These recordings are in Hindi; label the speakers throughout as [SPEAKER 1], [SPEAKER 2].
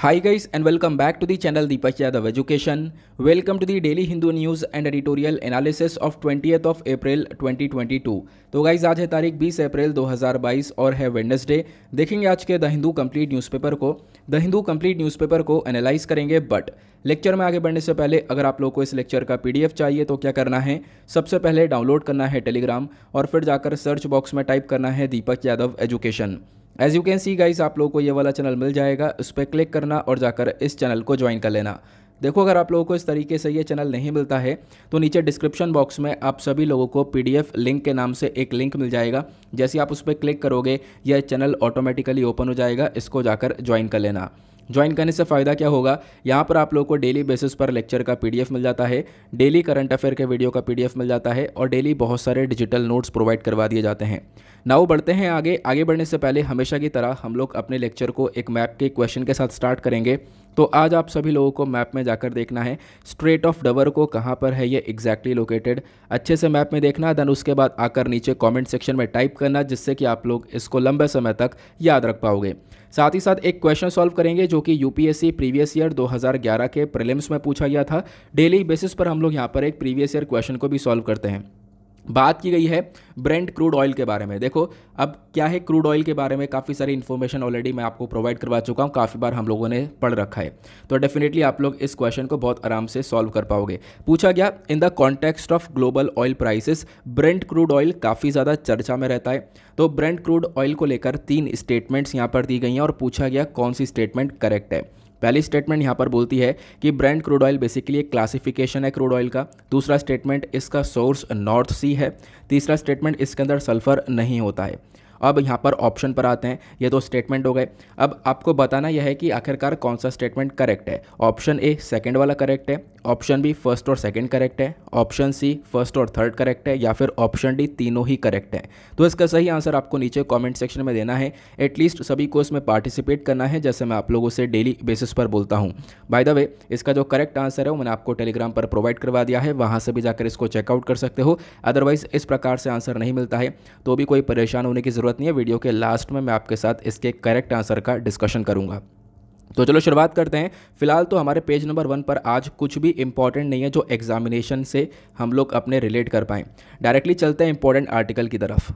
[SPEAKER 1] Hi guys and welcome back to the channel Deepak Yadav Education. Welcome to the daily Hindu news and editorial analysis of April twenty twenty 2022. तो गाइज आज है तारीख 20 अप्रैल 2022 और है वेडनेसडे देखेंगे आज के द हिंदू कंप्लीट न्यूज़पेपर को द हिंदू कंप्लीट न्यूज़पेपर को एनालाइज करेंगे बट लेक्चर में आगे बढ़ने से पहले अगर आप लोग को इस लेक्चर का एफ चाहिए तो क्या करना है सबसे पहले डाउनलोड करना है टेलीग्राम और फिर जाकर सर्च बॉक्स में टाइप करना है Deepak Yadav education as you can see guys आप लोगों को ये वाला चैनल मिल जाएगा उस पर क्लिक करना और जाकर इस चैनल को ज्वाइन कर लेना देखो अगर आप लोगों को इस तरीके से ये चैनल नहीं मिलता है तो नीचे डिस्क्रिप्शन बॉक्स में आप सभी लोगों को पीडीएफ लिंक के नाम से एक लिंक मिल जाएगा जैसे आप उस पर क्लिक करोगे यह चैनल ऑटोमेटिकली ओपन हो जाएगा इसको जाकर ज्वाइन कर लेना ज्वाइन करने से फ़ायदा क्या होगा यहाँ पर आप लोग को डेली बेसिस पर लेक्चर का पी मिल जाता है डेली करंट अफेयर के वीडियो का पी मिल जाता है और डेली बहुत सारे डिजिटल नोट्स प्रोवाइड करवा दिए जाते हैं नाउ बढ़ते हैं आगे आगे बढ़ने से पहले हमेशा की तरह हम लोग अपने लेक्चर को एक मैप के क्वेश्चन के साथ स्टार्ट करेंगे तो आज आप सभी लोगों को मैप में जाकर देखना है स्ट्रेट ऑफ डबर को कहाँ पर है ये एग्जैक्टली लोकेटेड अच्छे से मैप में देखना देन उसके बाद आकर नीचे कॉमेंट सेक्शन में टाइप करना जिससे कि आप लोग इसको लंबे समय तक याद रख पाओगे साथ ही साथ एक क्वेश्चन सॉल्व करेंगे जो कि यूपीएससी प्रीवियस ईयर 2011 के प्रीलिम्स में पूछा गया था डेली बेसिस पर हम लोग यहाँ पर एक प्रीवियस ईयर क्वेश्चन को भी सॉल्व करते हैं बात की गई है ब्रेंड क्रूड ऑयल के बारे में देखो अब क्या है क्रूड ऑयल के बारे में काफ़ी सारी इन्फॉर्मेशन ऑलरेडी मैं आपको प्रोवाइड करवा चुका हूँ काफ़ी बार हम लोगों ने पढ़ रखा है तो डेफिनेटली आप लोग इस क्वेश्चन को बहुत आराम से सॉल्व कर पाओगे पूछा गया in the context of global oil prices Brent crude oil काफ़ी ज़्यादा चर्चा में रहता है तो ब्रेंड क्रूड ऑयल को लेकर तीन स्टेटमेंट्स यहाँ पर दी गई हैं और पूछा गया कौन सी स्टेटमेंट करेक्ट है पहली स्टेटमेंट यहाँ पर बोलती है कि ब्रांड क्रूड ऑयल बेसिकली एक क्लासिफिकेशन है क्रूड ऑयल का दूसरा स्टेटमेंट इसका सोर्स नॉर्थ सी है तीसरा स्टेटमेंट इसके अंदर सल्फर नहीं होता है अब यहाँ पर ऑप्शन पर आते हैं ये दो स्टेटमेंट हो गए अब आपको बताना यह है कि आखिरकार कौन सा स्टेटमेंट करेक्ट है ऑप्शन ए सेकेंड वाला करेक्ट है ऑप्शन बी फर्स्ट और सेकंड करेक्ट है ऑप्शन सी फर्स्ट और थर्ड करेक्ट है या फिर ऑप्शन डी तीनों ही करेक्ट है तो इसका सही आंसर आपको नीचे कमेंट सेक्शन में देना है एटलीस्ट सभी को इसमें पार्टिसिपेट करना है जैसे मैं आप लोगों से डेली बेसिस पर बोलता हूँ बाय द वे इसका जो करेक्ट आंसर है वो मैंने आपको टेलीग्राम पर प्रोवाइड करवा दिया है वहाँ से भी जाकर इसको चेकआउट कर सकते हो अदरवाइज़ इस प्रकार से आंसर नहीं मिलता है तो भी कोई परेशान होने की ज़रूरत नहीं है वीडियो के लास्ट में मैं आपके साथ इसके करेक्ट आंसर का डिस्कशन करूँगा तो चलो शुरुआत करते हैं फिलहाल तो हमारे पेज नंबर वन पर आज कुछ भी इंपॉर्टेंट नहीं है जो एग्जामिनेशन से हम लोग अपने रिलेट कर पाएँ डायरेक्टली चलते हैं इंपॉर्टेंट आर्टिकल की तरफ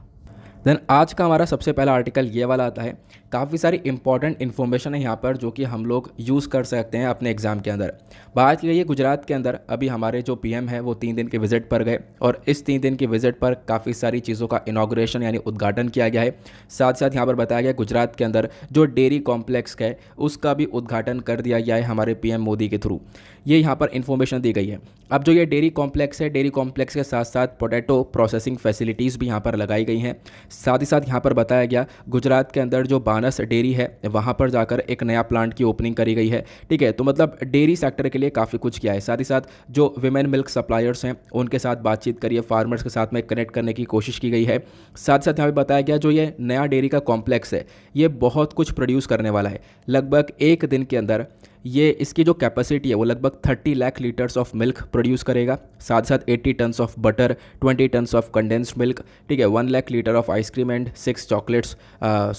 [SPEAKER 1] देन आज का हमारा सबसे पहला आर्टिकल ये वाला आता है काफ़ी सारी इंपॉर्टेंट इन्फॉर्मेशन है यहाँ पर जो कि हम लोग यूज़ कर सकते हैं अपने एग्ज़ाम के अंदर बात की गई गुजरात के अंदर अभी हमारे जो पी है वो तीन दिन के विजिट पर गए और इस तीन दिन की विजिट पर काफ़ी सारी चीज़ों का इनाग्रेशन यानी उद्घाटन किया गया है साथ साथ यहाँ पर बताया गया गुजरात के अंदर जो डेयरी कॉम्प्लेक्स है उसका भी उद्घाटन कर दिया गया है हमारे पी मोदी के थ्रू ये यहाँ पर इन्फॉर्मेशन दी गई है अब जो ये डेयरी कॉम्प्लेक्स है डेयरी कॉम्प्लेक्स के साथ साथ पोटैटो प्रोसेसिंग फैसिलिटीज़ भी यहाँ पर लगाई गई हैं साथ ही साथ यहाँ पर बताया गया गुजरात के अंदर जो बानस डेयरी है वहाँ पर जाकर एक नया प्लांट की ओपनिंग करी गई है ठीक है तो मतलब डेयरी सेक्टर के लिए काफ़ी कुछ किया है साथ ही साथ जो वेमेन मिल्क सप्लायर्स हैं उनके साथ बातचीत करिए फार्मर्स के साथ में कनेक्ट करने की कोशिश की गई है साथ साथ यहाँ पर बताया गया जो ये नया डेयरी का कॉम्प्लेक्स है ये बहुत कुछ प्रोड्यूस करने वाला है लगभग एक दिन के अंदर ये इसकी जो कैपेसिटी है वो लगभग 30 lakh litres of milk produce करेगा साथ साथ 80 tons of butter 20 tons of condensed milk ठीक है one lakh litre of ice cream and six chocolates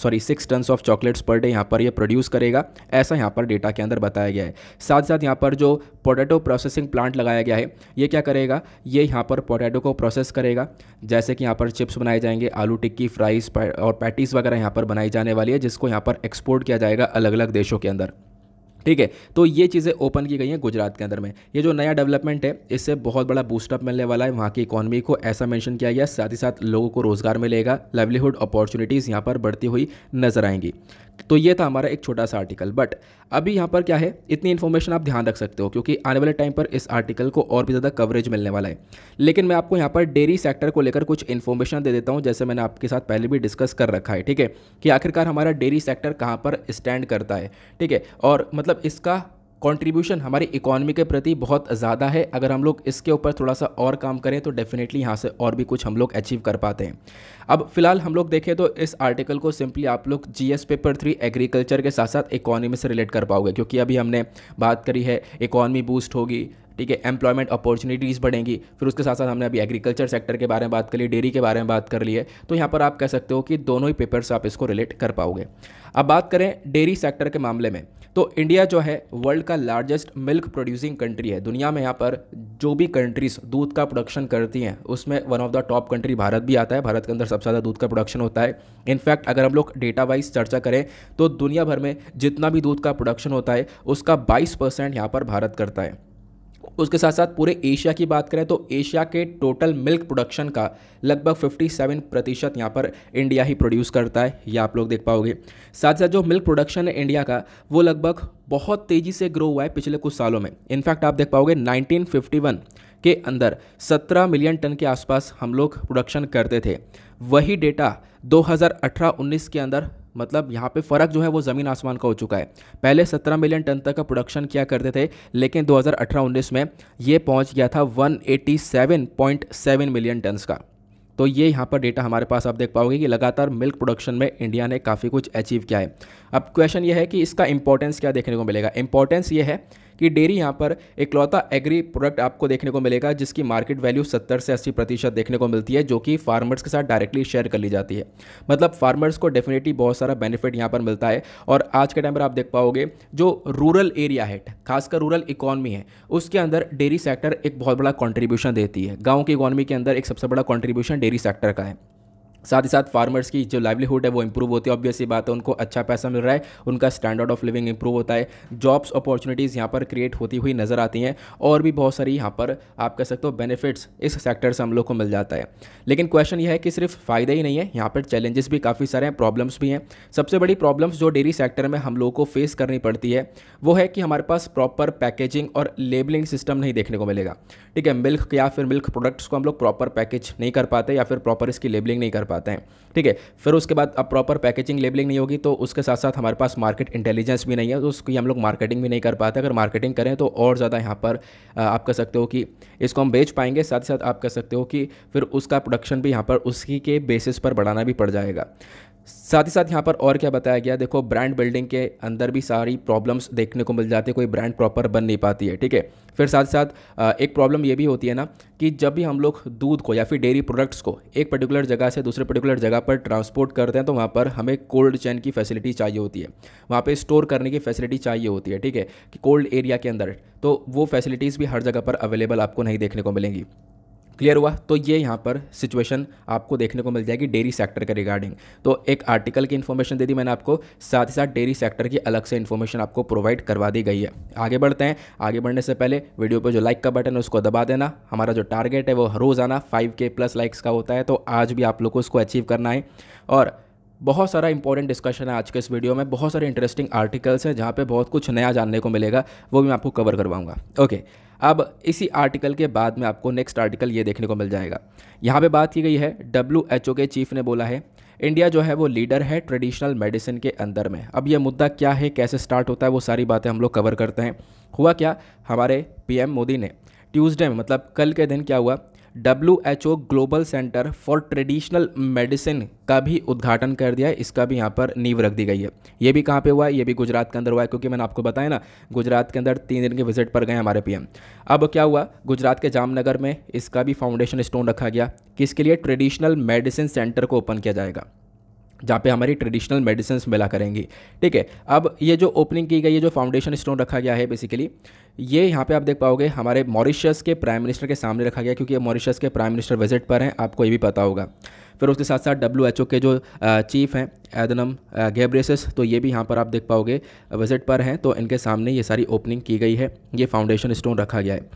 [SPEAKER 1] sorry six tons of chocolates per day यहाँ पर ये प्रोड्यूस करेगा ऐसा यहाँ पर डेटा के अंदर बताया गया है साथ साथ यहाँ पर जो पोटैटो प्रोसेसिंग प्लांट लगाया गया है ये क्या करेगा ये यहाँ पर पोटैटो को प्रोसेस करेगा जैसे कि यहाँ पर चिप्स बनाए जाएंगे आलू टिक्की फ्राइज और पैटीज़ वगैरह यहाँ पर बनाई जाने वाली है जिसको यहाँ पर एक्सपोर्ट किया जाएगा अलग अलग देशों के अंदर ठीक है तो ये चीज़ें ओपन की गई हैं गुजरात के अंदर में ये जो नया डेवलपमेंट है इससे बहुत बड़ा बूस्टअप मिलने वाला है वहाँ की इकॉनमी को ऐसा मेंशन किया गया साथ ही साथ लोगों को रोज़गार मिलेगा लाइवलीहुड अपॉर्चुनिटीज़ यहाँ पर बढ़ती हुई नजर आएंगी तो ये था हमारा एक छोटा सा आर्टिकल बट अभी यहाँ पर क्या है इतनी इन्फॉर्मेशन आप ध्यान रख सकते हो क्योंकि आने वाले टाइम पर इस आर्टिकल को और भी ज़्यादा कवरेज मिलने वाला है लेकिन मैं आपको यहाँ पर डेयरी सेक्टर को लेकर कुछ इन्फॉर्मेशन दे देता हूँ जैसे मैंने आपके साथ पहले भी डिस्कस कर रखा है ठीक है कि आखिरकार हमारा डेयरी सेक्टर कहाँ पर स्टैंड करता है ठीक है और मतलब इसका कंट्रीब्यूशन हमारी इकोनॉमी के प्रति बहुत ज़्यादा है अगर हम लोग इसके ऊपर थोड़ा सा और काम करें तो डेफिनेटली यहाँ से और भी कुछ हम लोग अचीव कर पाते हैं अब फिलहाल हम लोग देखें तो इस आर्टिकल को सिंपली आप लोग जीएस पेपर थ्री एग्रीकल्चर के साथ साथ इकोनॉमी से रिलेट कर पाओगे क्योंकि अभी हमने बात करी है इकॉनमी बूस्ट होगी ठीक है एम्प्लॉयमेंट अपॉर्चुनिटीज़ बढ़ेंगी फिर उसके साथ साथ हमने अभी एग्रीकल्चर सेक्टर के बारे में बात कर ली डेयरी के बारे में बात कर ली है तो यहाँ पर आप कह सकते हो कि दोनों ही पेपर्स आप इसको रिलेट कर पाओगे अब बात करें डेयरी सेक्टर के मामले में तो इंडिया जो है वर्ल्ड का लार्जेस्ट मिल्क प्रोड्यूसिंग कंट्री है दुनिया में यहाँ पर जो भी कंट्रीज़ दूध का प्रोडक्शन करती हैं उसमें one of the top country Bharat भी आता है भारत के अंदर सबसे ज़्यादा दूध का प्रोडक्शन होता है इनफैक्ट अगर हम लोग डेटा वाइज चर्चा करें तो दुनिया भर में जितना भी दूध का प्रोडक्शन होता है उसका बाईस परसेंट यहाँ पर भारत करता है उसके साथ साथ पूरे एशिया की बात करें तो एशिया के टोटल मिल्क प्रोडक्शन का लगभग 57 प्रतिशत यहाँ पर इंडिया ही प्रोड्यूस करता है ये आप लोग देख पाओगे साथ साथ जो मिल्क प्रोडक्शन है इंडिया का वो लगभग बहुत तेज़ी से ग्रो हुआ है पिछले कुछ सालों में इनफैक्ट आप देख पाओगे 1951 के अंदर 17 मिलियन टन के आसपास हम लोग प्रोडक्शन करते थे वही डेटा 2018-19 के अंदर मतलब यहाँ पे फ़र्क जो है वो ज़मीन आसमान का हो चुका है पहले 17 मिलियन टन तक का प्रोडक्शन किया करते थे लेकिन 2018-19 में ये पहुँच गया था 187.7 मिलियन टन्स का तो ये यहाँ पर डेटा हमारे पास आप देख पाओगे कि लगातार मिल्क प्रोडक्शन में इंडिया ने काफ़ी कुछ अचीव किया है अब क्वेश्चन ये है कि इसका इंपॉर्टेंस क्या देखने को मिलेगा इंपॉर्टेंस ये है कि डेयरी यहाँ पर इकलौता एग्री प्रोडक्ट आपको देखने को मिलेगा जिसकी मार्केट वैल्यू सत्तर से अस्सी प्रतिशत देखने को मिलती है जो कि फार्मर्स के साथ डायरेक्टली शेयर कर ली जाती है मतलब फार्मर्स को डेफिनेटली बहुत सारा बेनिफिट यहाँ पर मिलता है और आज के टाइम पर आप देख पाओगे जो रूरल एरिया है खासकर रूरल इकॉनमी है उसके अंदर डेयरी सेक्टर एक बहुत बड़ा कॉन्ट्रीब्यूशन देती है गाँव की इकॉनमी के अंदर एक सबसे बड़ा कॉन्ट्रीब्यूशन डेयरी सेक्टर का है साथ ही साथ फार्मर्स की जो लाइवलीहुड है वो इंप्रूव होती है ऑब्वियसली बात है उनको अच्छा पैसा मिल रहा है उनका स्टैंडर्ड ऑफ लिविंग इंप्रूव होता है जॉब्स अपॉर्चुनिटीज़ यहाँ पर क्रिएट होती हुई नज़र आती हैं और भी बहुत सारी यहाँ पर आप कह सकते हो बेनिफिट्स इस सेक्टर से हम लोग को मिल जाता है लेकिन क्वेश्चन यह है कि सिर्फ फ़ायदा ही नहीं है यहाँ पर चैलेंजेस भी काफ़ी सारे हैं प्रॉब्लम्स भी हैं सबसे बड़ी प्रॉब्लम्स जो डेयरी सेक्टर में हम लोगों को फेस करनी पड़ती है वो है कि हमारे पास प्रॉपर पैकेजिंग और लेबलिंग सिस्टम नहीं देखने को मिलेगा ठीक है मिल्क या फिर मिल्क प्रोडक्ट्स को हम लोग प्रॉपर पैकेज नहीं कर पाते या फिर प्रॉपर इसकी लेबलिंग नहीं कर पाते पाते हैं ठीक है फिर उसके बाद अब प्रॉपर पैकेजिंग लेबलिंग नहीं होगी तो उसके साथ साथ हमारे पास मार्केट इंटेलिजेंस भी नहीं है तो उसकी हम लोग मार्केटिंग भी नहीं कर पाते अगर मार्केटिंग करें तो और ज़्यादा यहाँ पर आप कह सकते हो कि इसको हम बेच पाएंगे साथ ही साथ आप कह सकते हो कि फिर उसका प्रोडक्शन भी यहाँ पर उसी के बेसिस पर बढ़ाना भी पड़ जाएगा साथ ही साथ यहाँ पर और क्या बताया गया देखो ब्रांड बिल्डिंग के अंदर भी सारी प्रॉब्लम्स देखने को मिल जाती है कोई ब्रांड प्रॉपर बन नहीं पाती है ठीक है फिर साथ ही साथ एक प्रॉब्लम ये भी होती है ना कि जब भी हम लोग दूध को या फिर डेयरी प्रोडक्ट्स को एक पर्टिकुलर जगह से दूसरे पर्टिकुलर जगह पर ट्रांसपोर्ट करते हैं तो वहाँ पर हमें कोल्ड चैन की फैसिलिटी चाहिए होती है वहाँ पर स्टोर करने की फैसिलिटी चाहिए होती है ठीक है कि कोल्ड एरिया के अंदर तो वो फैसिलिटीज़ भी हर जगह पर अवेलेबल आपको नहीं देखने को मिलेंगी क्लियर हुआ तो ये यहाँ पर सिचुएशन आपको देखने को मिल जाएगी डेयरी सेक्टर के रिगार्डिंग तो एक आर्टिकल की इन्फॉर्मेशन दे दी मैंने आपको साथ ही साथ डेयरी सेक्टर की अलग से इन्फॉर्मेशन आपको प्रोवाइड करवा दी गई है आगे बढ़ते हैं आगे बढ़ने से पहले वीडियो पर जो लाइक का बटन है उसको दबा देना हमारा जो टारगेट है वो रोज़ाना फाइव के प्लस लाइक्स का होता है तो आज भी आप लोग को उसको अचीव करना है और बहुत सारा इंपॉर्टेंट डिस्कशन है आज के इस वीडियो में बहुत सारे इंटरेस्टिंग आर्टिकल्स हैं जहाँ पे बहुत कुछ नया जानने को मिलेगा वो भी मैं आपको कवर करवाऊंगा ओके अब इसी आर्टिकल के बाद में आपको नेक्स्ट आर्टिकल ये देखने को मिल जाएगा यहाँ पर बात की गई है डब्ल्यू एच ओ के चीफ ने बोला है इंडिया जो है वो लीडर है ट्रेडिशनल मेडिसिन के अंदर में अब ये मुद्दा क्या है कैसे स्टार्ट होता है वो सारी बातें हम लोग कवर करते हैं हुआ क्या हमारे पीएम मोदी ने ट्यूसडे में मतलब कल के दिन क्या हुआ W H O global centre for traditional medicine का भी उद्घाटन कर दिया है इसका भी यहाँ पर नींव रख दी गई है ये भी कहाँ पे हुआ है ये भी गुजरात के अंदर हुआ है क्योंकि मैंने आपको बताया ना गुजरात के अंदर तीन दिन के विजिट पर गए हमारे पीएम अब क्या हुआ गुजरात के जामनगर में इसका भी फाउंडेशन स्टोन रखा गया किसके लिए ट्रेडिशनल मेडिसिन सेंटर को ओपन किया जाएगा जहाँ पे हमारी ट्रेडिशनल मेडिसिन मिला करेंगी ठीक है अब ये जो ओपनिंग की गई है जो फाउंडेशन स्टोन रखा गया है बेसिकली ये यहाँ पे आप देख पाओगे हमारे मॉरिशस के प्राइम मिनिस्टर के सामने रखा गया क्योंकि मॉरिशस के प्राइम मिनिस्टर विजिट पर हैं आपको ये भी पता होगा फिर उसके साथ साथ डब्ल्यू एच ओ के जो चीफ हैं एदनम गैब्रेसस तो ये भी यहाँ पर आप देख पाओगे विजिट पर हैं तो इनके सामने ये सारी ओपनिंग की गई है ये फाउंडेशन स्टोन रखा गया है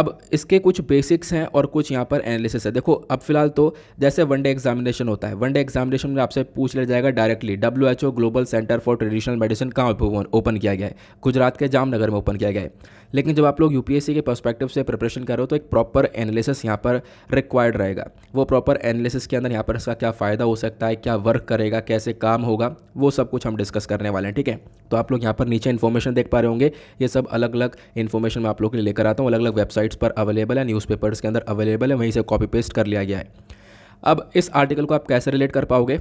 [SPEAKER 1] अब इसके कुछ बेसिक्स हैं और कुछ यहाँ पर एनालिसिस है देखो अब फिलहाल तो जैसे वनडे एग्जामिनेशन होता है वनडे एग्जामिनेशन में आपसे पूछ लिया जाएगा directly W H O global centre for traditional medicine कहाँ ओपन किया गया है गुजरात के जामनगर में ओपन किया गया है लेकिन जब आप लोग यू पी एस सी के परस्पेक्टिव से प्रिपरेशन करो तो एक प्रॉपर एनालिसिस यहाँ पर रिक्वायर्ड रहेगा वो प्रॉपर एनालिसिस के अंदर यहाँ पर पर का क्या फ़ायदा हो सकता है क्या वर्क करेगा कैसे काम होगा वो सब कुछ हम डिस्कस करने वाले हैं ठीक है तो आप लोग यहाँ पर नीचे इन्फॉर्मेशन देख पा रहे होंगे ये सब अलग अलग इन्फॉर्मेशन मैं आप लोग के लिए लेकर आता हूँ अलग अलग वेबसाइट्स पर अवेलेबल है न्यूज़पेपर्स के अंदर अवेलेबल है वहीं से कॉपी पेस्ट कर लिया गया है अब इस आर्टिकल को आप कैसे रिलेट कर पाओगे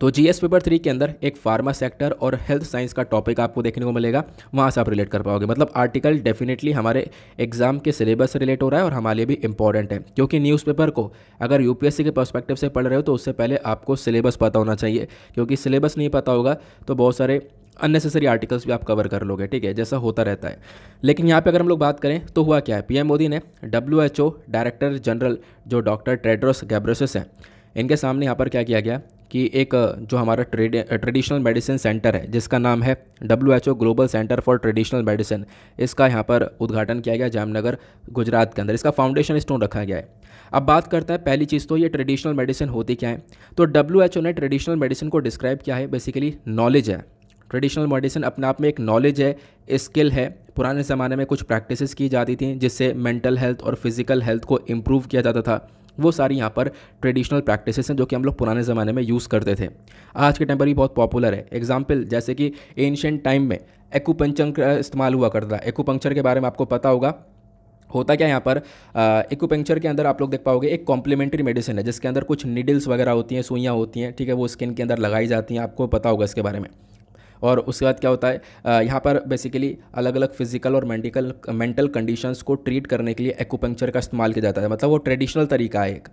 [SPEAKER 1] तो जी एस पेपर थ्री के अंदर एक फार्मा सेक्टर और हेल्थ साइंस का टॉपिक आपको देखने को मिलेगा वहाँ से आप रिलेट कर पाओगे मतलब आर्टिकल डेफिनेटली हमारे एग्जाम के सिलेबस से रिलेट हो रहा है और हमारे लिए भी इंपॉर्टेंट है क्योंकि न्यूज़पेपर को अगर यूपीएससी के पर्सपेक्टिव से पढ़ रहे हो तो उससे पहले आपको सिलेबस पता होना चाहिए क्योंकि सिलेबस नहीं पता होगा तो बहुत सारे अननेसेसरी आर्टिकल्स भी आप कवर कर लोगे ठीक है जैसा होता रहता है लेकिन यहाँ पे अगर हम लोग बात करें तो हुआ क्या है पीएम मोदी ने डब्ल्यू डायरेक्टर जनरल जो डॉक्टर ट्रेड्रोस गैब्रोसिस हैं इनके सामने यहाँ पर क्या किया गया कि एक जो हमारा ट्रेड ट्रेडिशनल मेडिसिन सेंटर है जिसका नाम है W H O global centre for traditional medicine इसका यहाँ पर उद्घाटन किया गया जामनगर गुजरात के अंदर इसका फाउंडेशन स्टोन रखा गया है अब बात करते हैं पहली चीज़ तो ये ट्रेडिशनल मेडिसिन होती क्या है तो डब्ल्यू एच ओ ने ट्रेडिशनल मेडिसिन को डिस्क्राइब किया है बेसिकली नॉलेज है ट्रेडिशनल मेडिसिन अपने आप में एक नॉलेज है स्किल है पुराने ज़माने में कुछ प्रैक्टिसेस की जाती थी जिससे मेंटल हेल्थ और फिज़िकल हेल्थ को इम्प्रूव किया जाता था वो सारी यहाँ पर ट्रेडिशनल प्रैक्टिसेस हैं जो कि हम लोग पुराने ज़माने में यूज़ करते थे आज के टाइम पर भी बहुत पॉपुलर है एग्जाम्पल जैसे कि एंशेंट टाइम में एक्ूपंचर का इस्तेमाल हुआ करता है एक्ूपंक्चर के बारे में आपको पता होगा होता क्या यहाँ पर एकूपंक्चर के अंदर आप लोग देख पाओगे एक कॉम्प्लीमेंट्री मेडिसिन है जिसके अंदर कुछ निडल्स वगैरह होती हैं सुइयाँ होती हैं ठीक है वो स्किन के अंदर लगाई जाती हैं आपको पता होगा इसके बारे में और उसके बाद क्या होता है यहाँ पर बेसिकली अलग अलग फिजिकल और मेडिकल मेंटल कंडीशंस को ट्रीट करने के लिए एक्यूपंक्चर का इस्तेमाल किया जाता है मतलब वो ट्रेडिशनल तरीका है एक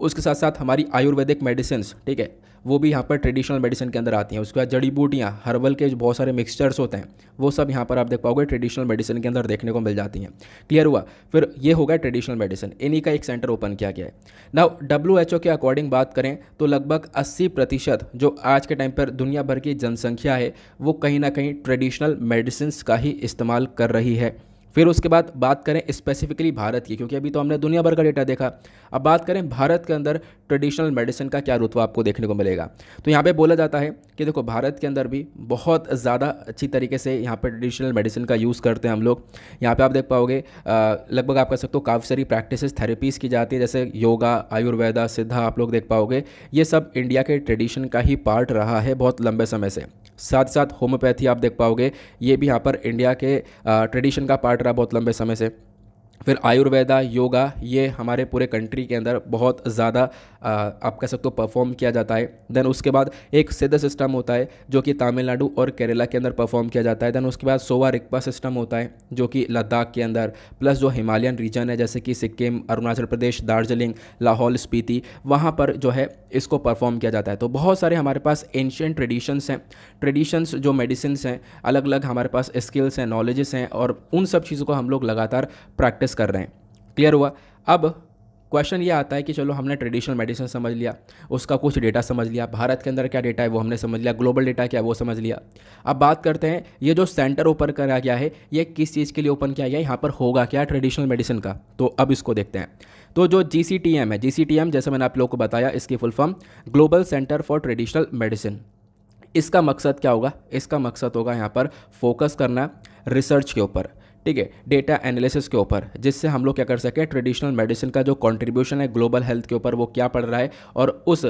[SPEAKER 1] उसके साथ साथ हमारी आयुर्वेदिक मेडिसिन ठीक है वो भी यहाँ पर ट्रेडिशनल मेडिसिन के अंदर आती हैं उसके बाद जड़ी बूटियाँ हर्बल के जो बहुत सारे मिक्सचर्स होते हैं वो सब यहाँ पर आप देख पाओगे ट्रेडिशनल मेडिसिन के अंदर देखने को मिल जाती हैं क्लियर हुआ फिर ये हो गया ट्रेडिशनल मेडिसिन इन्हीं का एक सेंटर ओपन किया गया है नाउ डब्ल्यू के अकॉर्डिंग बात करें तो लगभग अस्सी प्रतिशत जो आज के टाइम पर दुनिया भर की जनसंख्या है वो कहीं ना कहीं ट्रेडिशनल मेडिसिन का ही इस्तेमाल कर रही है फिर उसके बाद बात करें स्पेसिफिकली भारत की क्योंकि अभी तो हमने दुनिया भर का डेटा देखा अब बात करें भारत के अंदर ट्रेडिशनल मेडिसिन का क्या रुतवा आपको देखने को मिलेगा तो यहाँ पे बोला जाता है कि देखो भारत के अंदर भी बहुत ज़्यादा अच्छी तरीके से यहाँ पे ट्रेडिशनल मेडिसिन का यूज़ करते हैं हम लोग यहाँ पे आप देख पाओगे लगभग आप कह सकते हो काफ़ी सारी प्रैक्टिसेस थेरेपीज़ की जाती है जैसे योगा आयुर्वेदा सिद्धा आप लोग देख पाओगे ये सब इंडिया के ट्रेडिशन का ही पार्ट रहा है बहुत लंबे समय से साथ साथ होम्योपैथी आप देख पाओगे ये भी यहाँ पर इंडिया के ट्रेडिशन का पार्ट रहा बहुत लंबे समय से फिर आयुर्वेदा योगा ये हमारे पूरे कंट्री के अंदर बहुत ज़्यादा आप कह सकते हो परफॉर्म किया जाता है देन उसके बाद एक सिद्ध सिस्टम होता है जो कि तमिलनाडु और केरला के अंदर परफॉर्म किया जाता है देन उसके बाद सोवा रिक्पा सिस्टम होता है जो कि लद्दाख के अंदर प्लस जो हिमालयन रीजन है जैसे कि सिक्किम अरुणाचल प्रदेश दार्जिलिंग लाहौल स्पीति वहाँ पर जो है इसको परफॉर्म किया जाता है तो बहुत सारे हमारे पास एंशियंट ट्रेडिशंस हैं ट्रेडिशंस जो मेडिसिन हैं अलग अलग हमारे पास स्किल्स हैं नॉलेजेस हैं और उन सब चीज़ों को हम लोग लगातार प्रैक्टिस प्रैक्टिस कर रहे हैं क्लियर हुआ अब क्वेश्चन ये आता है कि चलो हमने ट्रेडिशनल मेडिसिन समझ लिया उसका कुछ डेटा समझ लिया भारत के अंदर क्या डेटा है वो हमने समझ लिया ग्लोबल डेटा क्या है वो समझ लिया अब बात करते हैं ये जो सेंटर ओपन करा गया है ये किस चीज़ के लिए ओपन किया गया है यहाँ पर होगा क्या ट्रेडिशनल मेडिसिन का तो अब इसको देखते हैं तो जो जी है जी जैसे मैंने आप लोग को बताया इसकी full form global centre for traditional medicine इसका मकसद क्या होगा इसका मकसद होगा यहाँ पर फोकस करना रिसर्च के ऊपर ठीक है डेटा एनालिसिस के ऊपर जिससे हम लोग क्या कर सकें ट्रेडिशनल मेडिसिन का जो कॉन्ट्रीब्यूशन है ग्लोबल हेल्थ के ऊपर वो क्या पड़ रहा है और उस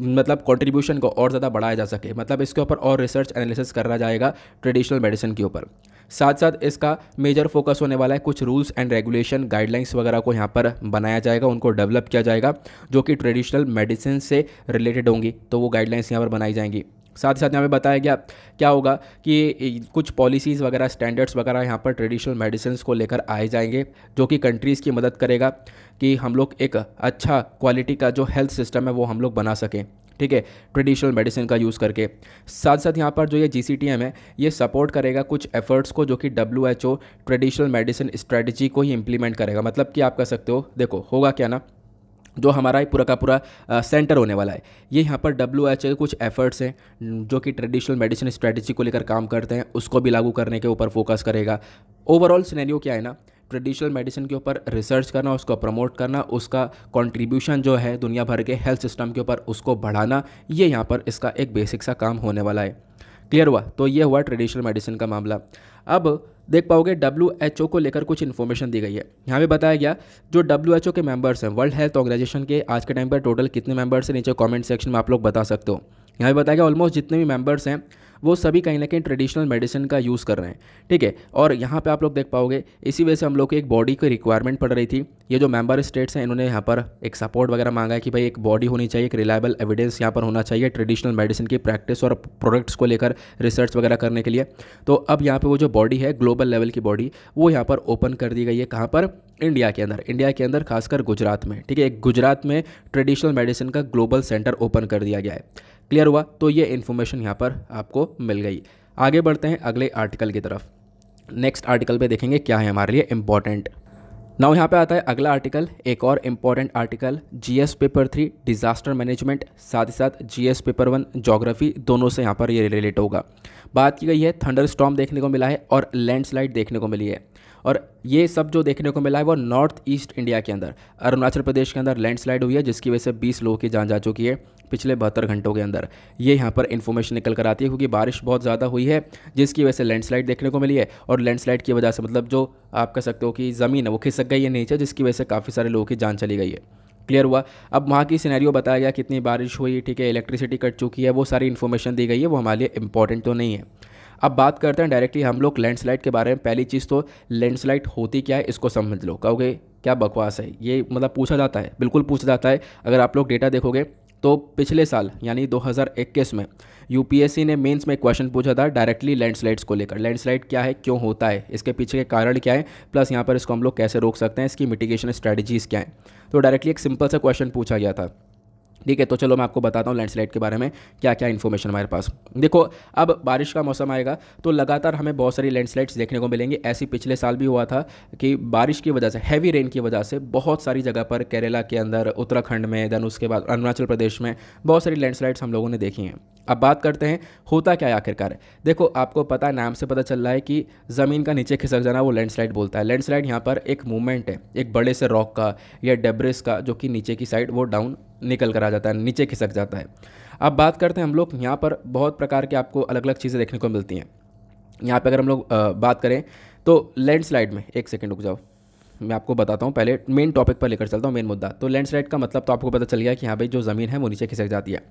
[SPEAKER 1] मतलब कंट्रीब्यूशन को और ज़्यादा बढ़ाया जा सके मतलब इसके ऊपर और रिसर्च एनालिसिस करा जाएगा ट्रेडिशनल मेडिसिन के ऊपर साथ साथ इसका मेजर फोकस होने वाला है कुछ रूल्स एंड रेगुलेशन गाइडलाइंस वगैरह को यहाँ पर बनाया जाएगा उनको डेवलप किया जाएगा जो कि ट्रेडिशनल मेडिसिन से रिलेटेड होंगी तो वो गाइडलाइंस यहाँ पर बनाई जाएंगी साथ ही साथ यहाँ पे बताया गया क्या होगा कि कुछ पॉलिसीज़ वगैरह स्टैंडर्ड्स वगैरह यहाँ पर ट्रेडिशनल मेडिसिन को लेकर आए जाएंगे जो कि कंट्रीज़ की मदद करेगा कि हम लोग एक अच्छा क्वालिटी का जो हेल्थ सिस्टम है वो हम लोग बना सकें ठीक है ट्रेडिशनल मेडिसिन का यूज़ करके साथ साथ यहाँ पर जो ये जी है ये सपोर्ट करेगा कुछ एफर्ट्स को जो कि डब्ल्यू ट्रेडिशनल मेडिसिन स्ट्रेटजी को ही इम्प्लीमेंट करेगा मतलब कि आप कह सकते हो देखो होगा क्या ना जो हमारा ही पूरा का पूरा सेंटर होने वाला है ये यहाँ पर डब्ल्यू एच के कुछ एफर्ट्स हैं जो कि ट्रेडिशनल मेडिसिन स्ट्रेटजी को लेकर काम करते हैं उसको भी लागू करने के ऊपर फोकस करेगा ओवरऑल सिनेरियो क्या है ना ट्रेडिशनल मेडिसिन के ऊपर रिसर्च करना उसको प्रमोट करना उसका कंट्रीब्यूशन जो है दुनिया भर के हेल्थ सिस्टम के ऊपर उसको बढ़ाना ये यहाँ पर इसका एक बेसिक सा काम होने वाला है क्लियर हुआ तो ये हुआ ट्रेडिशनल मेडिसिन का मामला अब देख पाओगे डब्ल्यू को लेकर कुछ इन्फॉर्मेशन दी गई है यहाँ पे बताया गया जो डब्ल्यू के मेंबर्स हैं वर्ल्ड हेल्थ ऑर्गेनाइजेशन के आज के टाइम पर टोटल कितने मेंबर्स हैं नीचे कमेंट सेक्शन में आप लोग बता सकते हो यहाँ पे बताया गया ऑलमोस्ट जितने भी मेंबर्स हैं वो सभी कहीं ना कहीं ट्रेडिशनल मेडिसिन का यूज़ कर रहे हैं ठीक है और यहाँ पर आप लोग देख पाओगे इसी वजह से हम लोग की एक बॉडी की रिक्वायरमेंट पड़ रही थी ये जो मेम्बर स्टेट्स हैं इन्होंने यहाँ पर एक सपोर्ट वगैरह मांगा है कि भाई एक बॉडी होनी चाहिए एक रिलायबल एविडेंस यहाँ पर होना चाहिए ट्रेडिशनल मेडिसिन की प्रैक्टिस और प्रोडक्ट्स को लेकर रिसर्च वगैरह करने के लिए तो अब यहाँ पर वो जो बॉडी है ग्लोबल लेवल की बॉडी वो यहाँ पर ओपन कर दी गई है कहाँ पर इंडिया के अंदर इंडिया के अंदर खासकर गुजरात में ठीक है एक गुजरात में ट्रेडिशनल मेडिसिन का ग्लोबल सेंटर ओपन कर दिया गया है क्लियर हुआ तो ये इन्फॉर्मेशन यहाँ पर आपको मिल गई आगे बढ़ते हैं अगले आर्टिकल की तरफ नेक्स्ट आर्टिकल पे देखेंगे क्या है हमारे लिए इम्पॉर्टेंट नाउ यहाँ पे आता है अगला आर्टिकल एक और important article GS paper three disaster management साथ ही साथ जीएस पेपर वन जोग्राफी दोनों से यहाँ पर ये रिलेट होगा बात की गई है थंडर स्टॉम देखने को मिला है और लैंडस्लाइड देखने को मिली है और ये सब जो देखने को मिला है वो नॉर्थ ईस्ट इंडिया के अंदर अरुणाचल प्रदेश के अंदर लैंडस्लाइड हुई है जिसकी वजह से 20 लोगों की जान जा चुकी है पिछले बहत्तर घंटों के अंदर ये यहाँ पर इन्फॉर्मेशन निकल कर आती है क्योंकि बारिश बहुत ज़्यादा हुई है जिसकी वजह से लैंडस्लाइड देखने को मिली है और लैंडस्लाइड की वजह से मतलब जो आप कह सकते हो कि ज़मीन है वो खिसक गई है नीचे जिसकी वजह से काफ़ी सारे लोगों की जान चली गई है क्लियर हुआ अब वहाँ की सिनेरियो बताया गया कितनी बारिश हुई ठीक है इलेक्ट्रिसिटी कट चुकी है वो सारी इन्फॉर्मेशन दी गई है वो हमारे लिए इंपॉर्टेंट तो नहीं है अब बात करते हैं डायरेक्टली हम लोग लैंडस्लाइड के बारे में पहली चीज़ तो लैंडस्लाइड होती क्या है इसको समझ लो कहोगे क्या बकवास है ये मतलब पूछा जाता है बिल्कुल पूछा जाता है अगर आप लोग डेटा देखोगे तो पिछले साल यानी 2021 में यूपीएससी ने मेंस में क्वेश्चन पूछा था डायरेक्टली लैंडस्लाइड्स को लेकर लैंडस्लाइड क्या है क्यों होता है इसके पीछे के कारण क्या है प्लस यहाँ पर इसको हम लोग कैसे रोक सकते हैं इसकी मिटिगेशन स्ट्रैटेजीज़ क्या हैं तो डायरेक्टली एक सिंपल सा क्वेश्चन पूछा गया था ठीक है तो चलो मैं आपको बताता हूँ लैंडस्लाइड के बारे में क्या क्या इन्फॉर्मेशन हमारे पास देखो अब बारिश का मौसम आएगा तो लगातार हमें बहुत सारी लैंडस्लाइड्स देखने को मिलेंगी ऐसी पिछले साल भी हुआ था कि बारिश की वजह से हैवी रेन की वजह से बहुत सारी जगह पर केरला के अंदर उत्तराखंड में देन उसके बाद अरुणाचल प्रदेश में बहुत सारी लैंडस्लाइड्स हम लोगों ने देखी हैं अब बात करते हैं होता क्या है आखिरकार देखो आपको पता नाम से पता चल रहा है कि ज़मीन का नीचे खिसक जाना वो लैंडस्लाइड बोलता है लैंडस्लाइड यहाँ पर एक मूवमेंट है एक बड़े से रॉक का या डेब्रिस का जो कि नीचे की साइड वो डाउन निकल कर आ जाता है नीचे खिसक जाता है अब बात करते हैं हम लोग यहाँ पर बहुत प्रकार के आपको अलग अलग चीज़ें देखने को मिलती हैं यहाँ पर अगर हम लोग बात करें तो लैंडस्लाइड में एक सेकेंड रुक जाओ मैं आपको बताता हूँ पहले मेन टॉपिक पर लेकर चलता हूँ मेन मुद्दा तो लैंडस्लाइड का मतलब तो आपको पता चल गया कि यहाँ पर जो ज़मीन है वो नीचे खिसक जाती है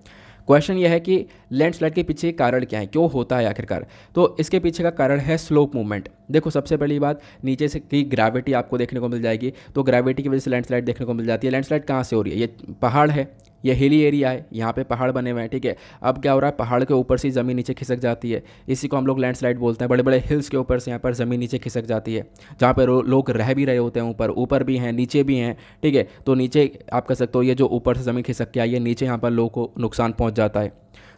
[SPEAKER 1] क्वेश्चन यह है कि लैंडस्लाइड के पीछे कारण क्या है क्यों होता है आखिरकार तो इसके पीछे का कारण है स्लोप मूवमेंट देखो सबसे पहली बात नीचे से की ग्रेविटी आपको देखने को मिल जाएगी तो ग्रेविटी की वजह से लैंडस्लाइड देखने को मिल जाती है लैंडस्लाइड कहाँ से हो रही है ये पहाड़ है ये हिली एरिया है यहाँ पे पहाड़ बने हुए हैं ठीक है अब क्या हो रहा है पहाड़ के ऊपर से ज़मीन नीचे खिसक जाती है इसी को हम लोग लैंडस्लाइड बोलते हैं बड़े बड़े हिल्स के ऊपर से यहाँ पर ज़मीन नीचे खिसक जाती है जहाँ पर लोग रह भी रहे होते हैं ऊपर ऊपर भी हैं नीचे भी हैं ठीक है तो नीचे आप कह सकते हो ये जो ऊपर से ज़मीन खिसक के आई है नीचे यहाँ पर लोगों को नुकसान पहुँच जाता है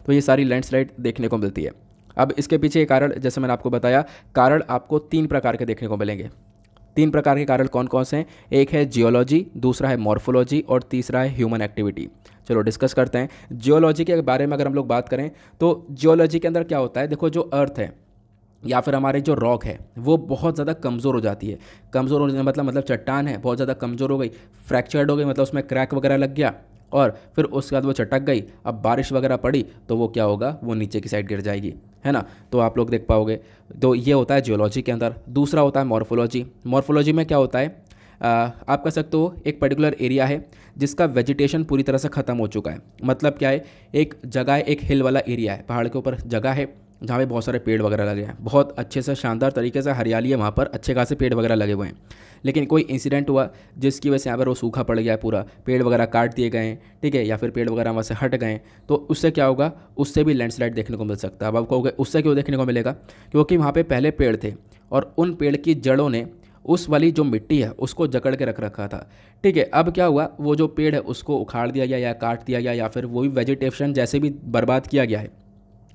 [SPEAKER 1] तो ये सारी लैंडस्लाइड देखने को मिलती है अब इसके पीछे कारण जैसे मैंने आपको बताया कारण आपको तीन प्रकार के देखने को मिलेंगे तीन प्रकार के कारण कौन कौन से हैं एक है जियोलॉजी दूसरा है मॉर्फोलॉजी और तीसरा है ह्यूमन एक्टिविटी चलो डिस्कस करते हैं जियोलॉजी के बारे में अगर हम लोग बात करें तो जियोलॉजी के अंदर क्या होता है देखो जो अर्थ है या फिर हमारे जो रॉक है वो बहुत ज़्यादा कमज़ोर हो जाती है कमज़ोर हो मतलब मतलब चट्टान है बहुत ज़्यादा कमज़ोर हो गई फ्रैक्चर्ड हो गई मतलब उसमें क्रैक वगैरह लग गया और फिर उसके बाद वो चटक गई अब बारिश वगैरह पड़ी तो वो क्या होगा वो नीचे की साइड गिर जाएगी है ना तो आप लोग देख पाओगे तो ये होता है जियोलॉजी के अंदर दूसरा होता है मॉर्फोलॉजी मॉर्फोलॉजी में क्या होता है आप कह सकते हो एक पर्टिकुलर एरिया है जिसका वेजिटेशन पूरी तरह से ख़त्म हो चुका है मतलब क्या है एक जगह है एक हिल वाला एरिया है पहाड़ के ऊपर जगह है जहाँ पे बहुत सारे पेड़ वगैरह लगे हैं बहुत अच्छे से शानदार तरीके से हरियाली है वहाँ पर अच्छे खासे पेड़ वगैरह लगे हुए हैं लेकिन कोई इंसिडेंट हुआ जिसकी वजह से यहाँ पर वो सूखा पड़ गया पूरा पेड़ वगैरह काट दिए गए ठीक है या फिर पेड़ वगैरह वहाँ से हट गए तो उससे क्या होगा उससे भी लैंडस्लाइड देखने को मिल सकता है अब आप कहोगे उससे क्यों देखने को मिलेगा क्योंकि वहाँ पर पहले पेड़ थे और उन पेड़ की जड़ों ने उस वाली जो मिट्टी है उसको जकड़ के रख रखा था ठीक है अब क्या हुआ वो जो पेड़ है उसको उखाड़ दिया गया या काट दिया गया या फिर वो भी वेजिटेशन जैसे भी बर्बाद किया गया है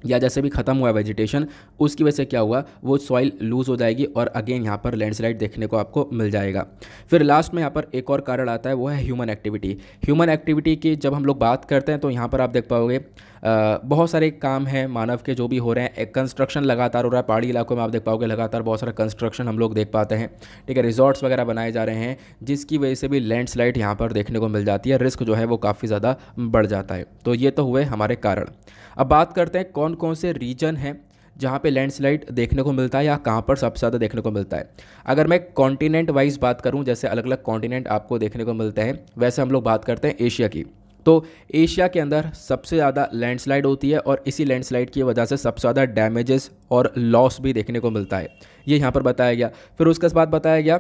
[SPEAKER 1] या जैसे भी ख़त्म हुआ वेजिटेशन उसकी वजह से क्या हुआ वो सॉइल लूज़ हो जाएगी और अगेन यहाँ पर लैंडस्लाइड देखने को आपको मिल जाएगा फिर लास्ट में यहाँ पर एक और कारण आता है वो है ह्यूमन एक्टिविटी ह्यूमन एक्टिविटी की जब हम लोग बात करते हैं तो यहाँ पर आप देख पाओगे बहुत सारे काम हैं मानव के जो भी हो रहे हैं कंस्ट्रक्शन लगातार हो रहा है पहाड़ी इलाकों में आप देख पाओगे लगातार बहुत सारा कंस्ट्रक्शन हम लोग देख पाते हैं ठीक है रिजॉर्ट्स वगैरह बनाए जा रहे हैं जिसकी वजह से भी लैंडस्लाइड यहाँ पर देखने को मिल जाती है रिस्क जो है वो काफ़ी ज़्यादा बढ़ जाता है तो ये तो हुए हमारे कारण अब बात करते हैं कौन कौन से रीजन हैं जहाँ पे लैंडस्लाइड देखने को मिलता है या कहाँ पर सबसे ज़्यादा देखने को मिलता है अगर मैं कॉन्टिनेंट वाइज बात करूँ जैसे अलग अलग कॉन्टिनेंट आपको देखने को मिलते हैं वैसे हम लोग बात करते हैं एशिया की तो एशिया के अंदर सबसे ज़्यादा लैंडस्लाइड होती है और इसी लैंडस्लाइड की वजह से सबसे ज़्यादा डैमेजेस और लॉस भी देखने को मिलता है ये यहाँ पर बताया गया फिर उसके बाद बताया गया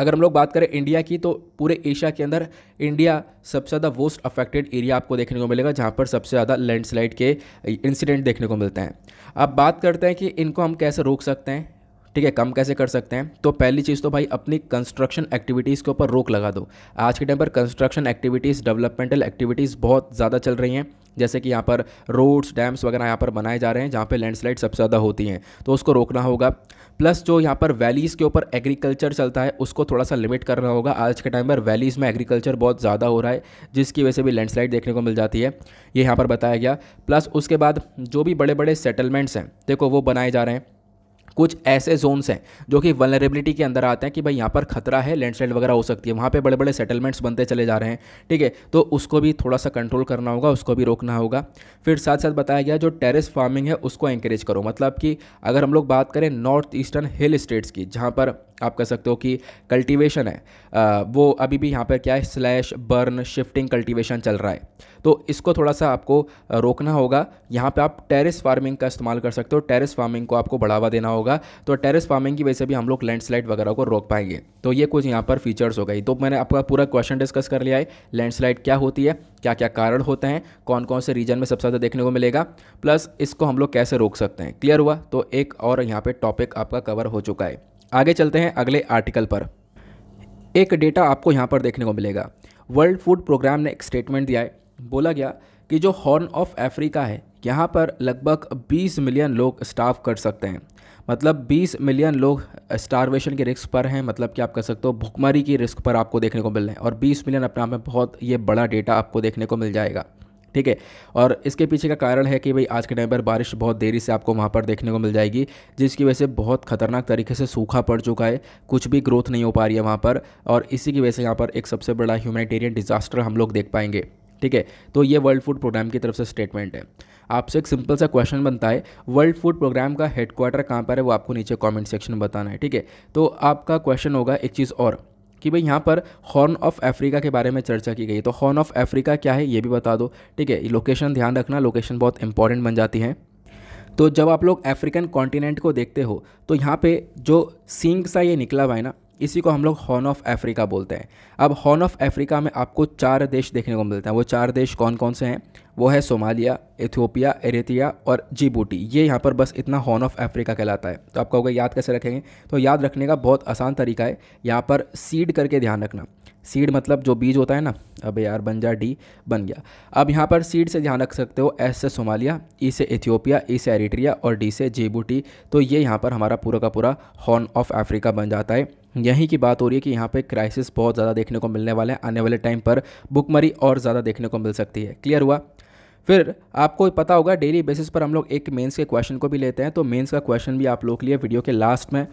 [SPEAKER 1] अगर हम लोग बात करें इंडिया की तो पूरे एशिया के अंदर इंडिया सबसे ज़्यादा वोस्ट अफेक्टेड एरिया आपको देखने को मिलेगा जहाँ पर सबसे ज़्यादा लैंडस्लाइड के इंसिडेंट देखने को मिलते हैं अब बात करते हैं कि इनको हम कैसे रोक सकते हैं ठीक है कम कैसे कर सकते हैं तो पहली चीज़ तो भाई अपनी कंस्ट्रक्शन एक्टिविटीज़ के ऊपर रोक लगा दो आज के टाइम पर कंस्ट्रक्शन एक्टिविटीज़ डेवलपमेंटल एक्टिविटीज़ बहुत ज़्यादा चल रही हैं जैसे कि यहाँ पर रोड्स डैम्स वगैरह यहाँ पर बनाए जा रहे हैं जहाँ पर लैंडस्लाइड सबसे ज़्यादा होती हैं तो उसको रोकना होगा प्लस जो यहाँ पर वैलीज़ के ऊपर एग्रीकल्चर चलता है उसको थोड़ा सा लिमिट करना होगा आज के टाइम पर वैलीज़ में एग्रीकल्चर बहुत ज़्यादा हो रहा है जिसकी वजह से भी लैंडस्लाइड देखने को मिल जाती है ये यहाँ पर बताया गया प्लस उसके बाद जो भी बड़े बड़े सेटलमेंट्स हैं देखो वो बनाए जा रहे हैं कुछ ऐसे जोन्स हैं जो कि वनरेबिलिटी के अंदर आते हैं कि भाई यहाँ पर खतरा है लैंडस्लाइड वगैरह हो सकती है वहाँ पे बड़े बड़े सेटलमेंट्स बनते चले जा रहे हैं ठीक है तो उसको भी थोड़ा सा कंट्रोल करना होगा उसको भी रोकना होगा फिर साथ साथ बताया गया जो टेरिस फार्मिंग है उसको इंकरेज करो मतलब कि अगर हम लोग बात करें नॉर्थ ईस्टर्न हिल स्टेट्स की जहाँ पर आप कह सकते हो कि कल्टीवेशन है आ, वो अभी भी यहाँ पर क्या है स्लैश बर्न शिफ्टिंग कल्टीवेशन चल रहा है तो इसको थोड़ा सा आपको रोकना होगा यहाँ पर आप टेरेस फार्मिंग का इस्तेमाल कर सकते हो टेरेस फार्मिंग को आपको बढ़ावा देना होगा तो टेरेस फार्मिंग की वजह से भी हम लोग लैंडस्लाइड वगैरह को रोक पाएंगे तो ये कुछ यहाँ पर फीचर्स हो गई तो मैंने आपका पूरा क्वेश्चन डिस्कस कर लिया है लैंडस्लाइड क्या होती है क्या क्या कारण होते हैं कौन कौन से रीजन में सबसे ज़्यादा देखने को मिलेगा प्लस इसको हम लोग कैसे रोक सकते हैं क्लियर हुआ तो एक और यहाँ पर टॉपिक आपका कवर हो चुका है आगे चलते हैं अगले आर्टिकल पर एक डेटा आपको यहाँ पर देखने को मिलेगा वर्ल्ड फूड प्रोग्राम ने एक स्टेटमेंट दिया है बोला गया कि जो हॉर्न ऑफ अफ्रीका है यहाँ पर लगभग 20 मिलियन लोग स्टाफ कर सकते हैं मतलब 20 मिलियन लोग स्टारवेशन के रिस्क पर हैं मतलब कि आप कह सकते हो भुखमरी की रिस्क पर आपको देखने को मिल रहे हैं और 20 मिलियन अपने आप में बहुत ये बड़ा डेटा आपको देखने को मिल जाएगा ठीक है और इसके पीछे का कारण है कि भाई आज के टाइम पर बारिश बहुत देरी से आपको वहाँ पर देखने को मिल जाएगी जिसकी वजह से बहुत खतरनाक तरीके से सूखा पड़ चुका है कुछ भी ग्रोथ नहीं हो पा रही है वहाँ पर और इसी की वजह से यहाँ पर एक सबसे बड़ा ह्यूमैनिटेरियन डिज़ास्टर हम लोग देख पाएंगे ठीक है तो ये वर्ल्ड फूड प्रोग्राम की तरफ से स्टेटमेंट है आपसे एक सिंपल सा क्वेश्चन बनता है वर्ल्ड फूड प्रोग्राम का हेडक्वार्टर कहाँ पर है वो आपको नीचे कमेंट सेक्शन में बताना है ठीक है तो आपका क्वेश्चन होगा एक चीज़ और कि भाई यहाँ पर हॉर्न ऑफ अफ्रीका के बारे में चर्चा की गई तो हॉर्न ऑफ अफ्रीका क्या है ये भी बता दो ठीक है लोकेशन ध्यान रखना लोकेशन बहुत इंपॉर्टेंट बन जाती है तो जब आप लोग अफ्रीकन कॉन्टिनेंट को देखते हो तो यहाँ पे जो सिंग सा ये निकला हुआ है ना इसी को हम लोग हॉर्न ऑफ अफ्रीका बोलते हैं अब हॉर्न ऑफ अफ्रीका में आपको चार देश देखने को मिलते हैं वो चार देश कौन कौन से हैं वो है सोमालिया इथियोपिया एरेतिया और जिबूटी ये यहाँ पर बस इतना हॉर्न ऑफ अफ्रीका कहलाता है तो आप कहोगे याद कैसे रखेंगे तो याद रखने का बहुत आसान तरीका है यहाँ पर सीड करके ध्यान रखना सीड मतलब जो बीज होता है ना अब यार बन जा डी बन गया अब यहाँ पर सीड से ध्यान रख सकते हो एस से सोमालिया ई e से इथियोपिया ई e से एरिट्रिया और डी से जेबूटी तो ये यहाँ पर हमारा पूरा का पूरा हॉर्न ऑफ अफ्रीका बन जाता है यहीं की बात हो रही है कि यहाँ पे क्राइसिस बहुत ज़्यादा देखने को मिलने वाले हैं आने वाले टाइम पर बुकमरी और ज़्यादा देखने को मिल सकती है क्लियर हुआ फिर आपको पता होगा डेली बेसिस पर हम लोग एक मेंस के क्वेश्चन को भी लेते हैं तो मेंस का क्वेश्चन भी आप लोग के लिए वीडियो के लास्ट में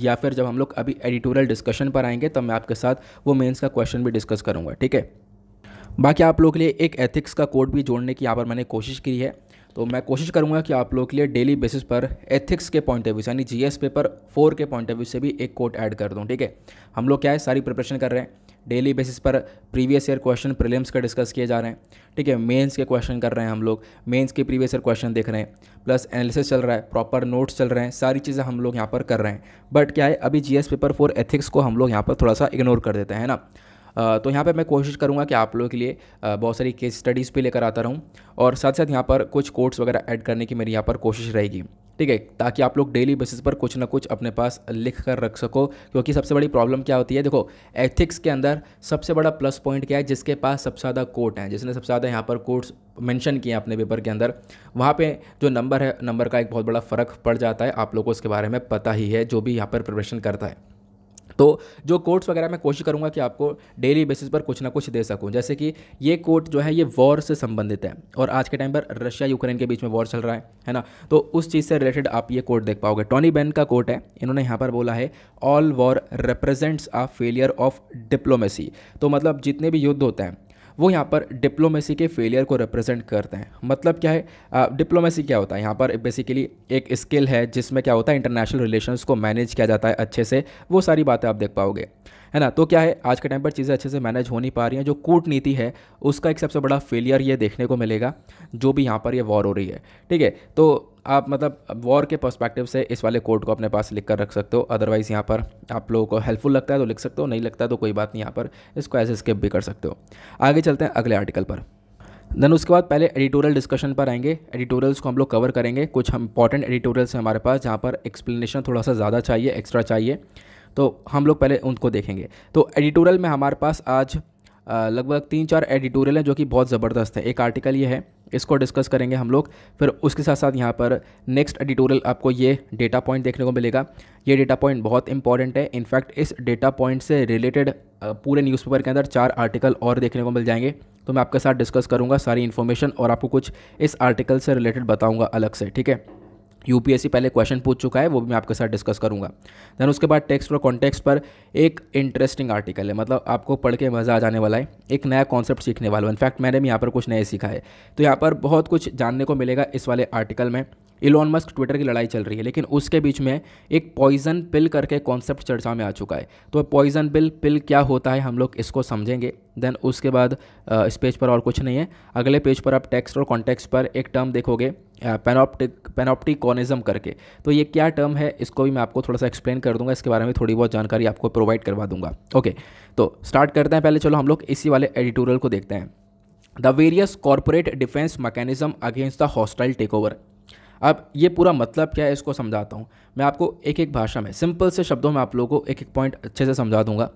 [SPEAKER 1] या फिर जब हम लोग अभी एडिटोरियल डिस्कशन पर आएंगे तब तो मैं आपके साथ वो मेंस का क्वेश्चन भी डिस्कस करूँगा ठीक है बाकी आप लोग के लिए एक एथिक्स का कोड भी जोड़ने की यहाँ पर मैंने कोशिश की है तो मैं कोशिश करूँगा कि आप लोग के लिए डेली बेसिस पर एथिक्स के पॉइंट ऑफ व्यू यानी एस पेपर फोर के पॉइंट ऑफ व्यू से भी एक कोड ऐड कर दूँ ठीक है हम लोग क्या है सारी प्रिपरेशन कर रहे हैं डेली बेसिस पर प्रीवियस ईयर क्वेश्चन प्रीलिम्स का डिस्कस किए जा रहे हैं ठीक है मेंस के क्वेश्चन कर रहे हैं हम लोग मेंस के प्रीवियस ईयर क्वेश्चन देख रहे हैं प्लस एनालिसिस चल रहा है प्रॉपर नोट्स चल रहे हैं सारी चीज़ें हम लोग यहाँ पर कर रहे हैं बट क्या है अभी जीएस पेपर फोर एथिक्स को हम लोग यहाँ पर थोड़ा सा इग्नोर कर देते हैं ना तो यहाँ पर मैं कोशिश करूँगा कि आप लोगों के लिए बहुत सारी केस स्टडीज़ भी लेकर आता रहूँ और साथ साथ यहाँ पर कुछ कोर्ट्स वगैरह ऐड करने की मेरी यहाँ पर कोशिश रहेगी ठीक है ताकि आप लोग डेली बेसिस पर कुछ ना कुछ अपने पास लिख कर रख सको क्योंकि सबसे बड़ी प्रॉब्लम क्या होती है देखो एथिक्स के अंदर सबसे बड़ा प्लस पॉइंट क्या है जिसके पास सबसे ज़्यादा कोर्ट हैं जिसने सबसे ज़्यादा यहाँ पर कोर्ट्स मेंशन किए हैं अपने पेपर के अंदर वहाँ पे जो नंबर है नंबर का एक बहुत बड़ा फ़र्क पड़ जाता है आप लोगों को इसके बारे में पता ही है जो भी यहाँ पर प्रिपरेशन करता है तो जो कोर्ट्स वगैरह मैं कोशिश करूँगा कि आपको डेली बेसिस पर कुछ ना कुछ दे सकूँ जैसे कि ये कोर्ट जो है ये वॉर से संबंधित है और आज के टाइम पर रशिया यूक्रेन के बीच में वॉर चल रहा है है ना तो उस चीज़ से रिलेटेड आप ये कोर्ट देख पाओगे टॉनी बेन का कोर्ट है इन्होंने यहाँ पर बोला है all war represents a failure of diplomacy तो मतलब जितने भी युद्ध होते हैं वो यहाँ पर डिप्लोमेसी के फेलियर को रिप्रेजेंट करते हैं मतलब क्या है डिप्लोमेसी क्या होता है यहाँ पर बेसिकली एक स्किल है जिसमें क्या होता है इंटरनेशनल रिलेशंस को मैनेज किया जाता है अच्छे से वो सारी बातें आप देख पाओगे है ना तो क्या है आज के टाइम पर चीज़ें अच्छे से मैनेज हो नहीं पा रही हैं जो कूटनीति है उसका एक सबसे बड़ा फेलियर ये देखने को मिलेगा जो भी यहाँ पर ये वॉर हो रही है ठीक है तो आप मतलब वॉर के पर्सपेक्टिव से इस वाले कोड को अपने पास लिख कर रख सकते हो अदरवाइज़ यहाँ पर आप लोगों को हेल्पफुल लगता है तो लिख सकते हो नहीं लगता तो कोई बात नहीं यहाँ पर इसको ऐसे स्किप भी कर सकते हो आगे चलते हैं अगले आर्टिकल पर देन उसके बाद पहले एडिटोरियल डिस्कशन पर आएंगे एडिटोरियल्स को हम लोग कवर करेंगे कुछ हम इंपॉर्टेंट एडिटोरियल्स हैं हमारे पास जहाँ पर एक्सप्लेनेशन थोड़ा सा ज़्यादा चाहिए एक्स्ट्रा चाहिए तो हम लोग पहले उनको देखेंगे तो एडिटोरियल में हमारे पास आज लगभग तीन चार एडिटोरियल हैं जो कि बहुत ज़बरदस्त है एक आर्टिकल ये है इसको डिस्कस करेंगे हम लोग फिर उसके साथ साथ यहाँ पर नेक्स्ट एडिटोरियल आपको ये डेटा पॉइंट देखने को मिलेगा ये डेटा पॉइंट बहुत इंपॉर्टेंट है इनफैक्ट इस डेटा पॉइंट से रिलेटेड पूरे न्यूज़पेपर के अंदर चार आर्टिकल और देखने को मिल जाएंगे तो मैं आपके साथ डिस्कस करूँगा सारी इन्फॉर्मेशन और आपको कुछ इस आर्टिकल से रिलेटेड बताऊँगा अलग से ठीक है यूपीएससी पहले क्वेश्चन पूछ चुका है वो भी मैं आपके साथ डिस्कस करूंगा देन उसके बाद टेक्स्ट और कॉन्टेक्स्ट पर एक इंटरेस्टिंग आर्टिकल है मतलब आपको पढ़ के मज़ा आ जाने वाला है एक नया कॉन्सेप्ट सीखने वाला हूँ इनफैक्ट मैंने भी यहाँ पर कुछ नए सीखा है तो यहाँ पर बहुत कुछ जानने को मिलेगा इस वाले आर्टिकल में इलॉन मस्क ट्विटर की लड़ाई चल रही है लेकिन उसके बीच में एक पॉइजन पिल करके कॉन्सेप्ट चर्चा में आ चुका है तो पॉइजन पिल पिल क्या होता है हम लोग इसको समझेंगे देन उसके बाद इस पेज पर और कुछ नहीं है अगले पेज पर आप टेक्स्ट और कॉन्टेक्स्ट पर एक टर्म देखोगे पेनोप्टिक पेनोप्टिकॉनिज्म करके तो ये क्या टर्म है इसको भी मैं आपको थोड़ा सा एक्सप्लेन कर दूंगा इसके बारे में थोड़ी बहुत जानकारी आपको प्रोवाइड करवा दूंगा ओके तो स्टार्ट करते हैं पहले चलो हम लोग इसी वाले एडिटोरियल को देखते हैं the various corporate defence mechanism against the hostile takeover अब ये पूरा मतलब क्या है इसको समझाता हूँ मैं आपको एक एक भाषा में सिंपल से शब्दों में आप लोगों को एक एक पॉइंट अच्छे से समझा दूंगा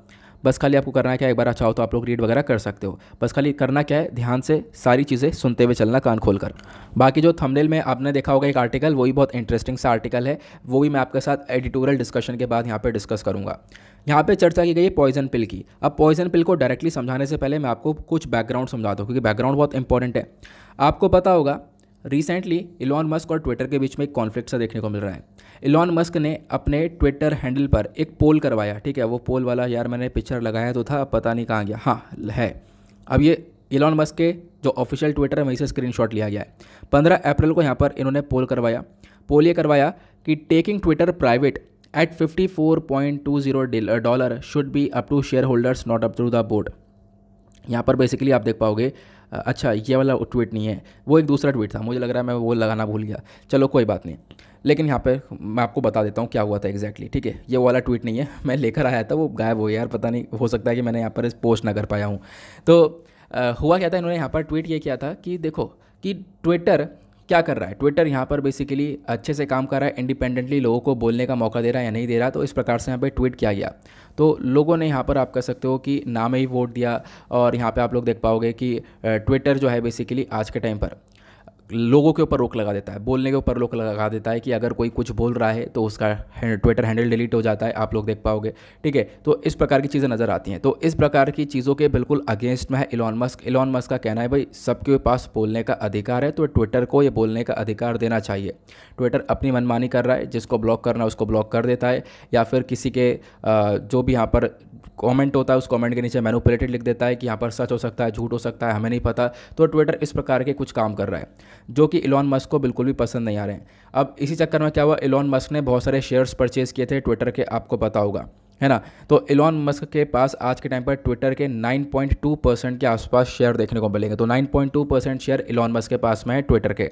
[SPEAKER 1] बस खाली आपको करना क्या है एक बार अच्छा हो तो आप लोग रीड वगैरह कर सकते हो बस खाली करना क्या है ध्यान से सारी चीज़ें सुनते हुए चलना कान खोल कर बाकी जो थंबनेल में आपने देखा होगा एक आर्टिकल वही बहुत इंटरेस्टिंग सा आर्टिकल है वो भी मैं आपके साथ एडिटोरियल डिस्कशन के बाद यहाँ पर डिस्कस करूँगा यहाँ पे चर्चा की गई पॉइजन पिल की अब पॉइजन पिल को डायरेक्टली समझाने से पहले मैं आपको कुछ बैकग्राउंड समझाता हूँ क्योंकि बैकग्राउंड बहुत इंपॉर्टेंट है आपको पता होगा रिसेंटली इलॉन मस्क और ट्विटर के बीच में एक कॉन्फ्लिक्ट सा देखने को मिल रहा है इलॉन मस्क ने अपने ट्विटर हैंडल पर एक पोल करवाया ठीक है वो पोल वाला यार मैंने पिक्चर लगाया तो था पता नहीं कहाँ गया हाँ है अब ये इलॉन मस्क के जो ऑफिशियल ट्विटर है वहीं से स्क्रीन लिया गया है पंद्रह अप्रैल को यहाँ पर इन्होंने पोल करवाया पोल ये करवाया कि taking Twitter private at fifty four point two zero dollar should be up to shareholders not up through the board यहाँ पर बेसिकली आप देख पाओगे अच्छा ये वाला ट्वीट नहीं है वो एक दूसरा ट्वीट था मुझे लग रहा है मैं वो लगाना भूल गया चलो कोई बात नहीं लेकिन यहाँ पे मैं आपको बता देता हूँ क्या हुआ था एग्जैक्टली ठीक है ये वाला ट्वीट नहीं है मैं लेकर आया था वो गायब हो यार पता नहीं हो सकता है कि मैंने यहाँ पर पोस्ट ना कर पाया हूँ तो आ, हुआ क्या था इन्होंने यहाँ पर ट्वीट ये किया था कि देखो कि ट्विटर क्या कर रहा है ट्विटर यहाँ पर बेसिकली अच्छे से काम कर रहा है इंडिपेंडेंटली लोगों को बोलने का मौका दे रहा है या नहीं दे रहा तो इस प्रकार से यहाँ पे ट्वीट किया गया तो लोगों ने यहाँ पर आप कह सकते हो कि नाम ही वोट दिया और यहाँ पर आप लोग देख पाओगे कि ट्विटर जो है बेसिकली आज के टाइम पर लोगों के ऊपर रोक लगा देता है बोलने के ऊपर रोक लगा देता है कि अगर कोई कुछ बोल रहा है तो उसका ट्विटर हैंडल डिलीट हो जाता है आप लोग देख पाओगे ठीक है तो इस प्रकार की चीज़ें नज़र आती हैं तो इस प्रकार की चीज़ों के बिल्कुल अगेंस्ट में है इलॉन मस्क इलॉन मस्क का कहना है भाई सबके पास बोलने का अधिकार है तो ट्विटर को ये बोलने का अधिकार देना चाहिए ट्विटर अपनी मनमानी कर रहा है जिसको ब्लॉक करना है उसको ब्लॉक कर देता है या फिर किसी के जो भी यहाँ पर कमेंट होता है उस कमेंट के नीचे प्लेटेड लिख देता है कि यहाँ पर सच हो सकता है झूठ हो सकता है हमें नहीं पता तो ट्विटर इस प्रकार के कुछ काम कर रहा है जो कि इलॉन मस्क को बिल्कुल भी पसंद नहीं आ रहे हैं अब इसी चक्कर में क्या हुआ इलॉन मस्क ने बहुत सारे शेयर्स परचेज़ किए थे ट्विटर के आपको पता होगा है ना तो इलॉन मस्क के पास आज के टाइम पर ट्विटर के 9.2 परसेंट के आसपास शेयर देखने को मिलेंगे तो 9.2 परसेंट शेयर इलॉन मस्क के पास में है ट्विटर के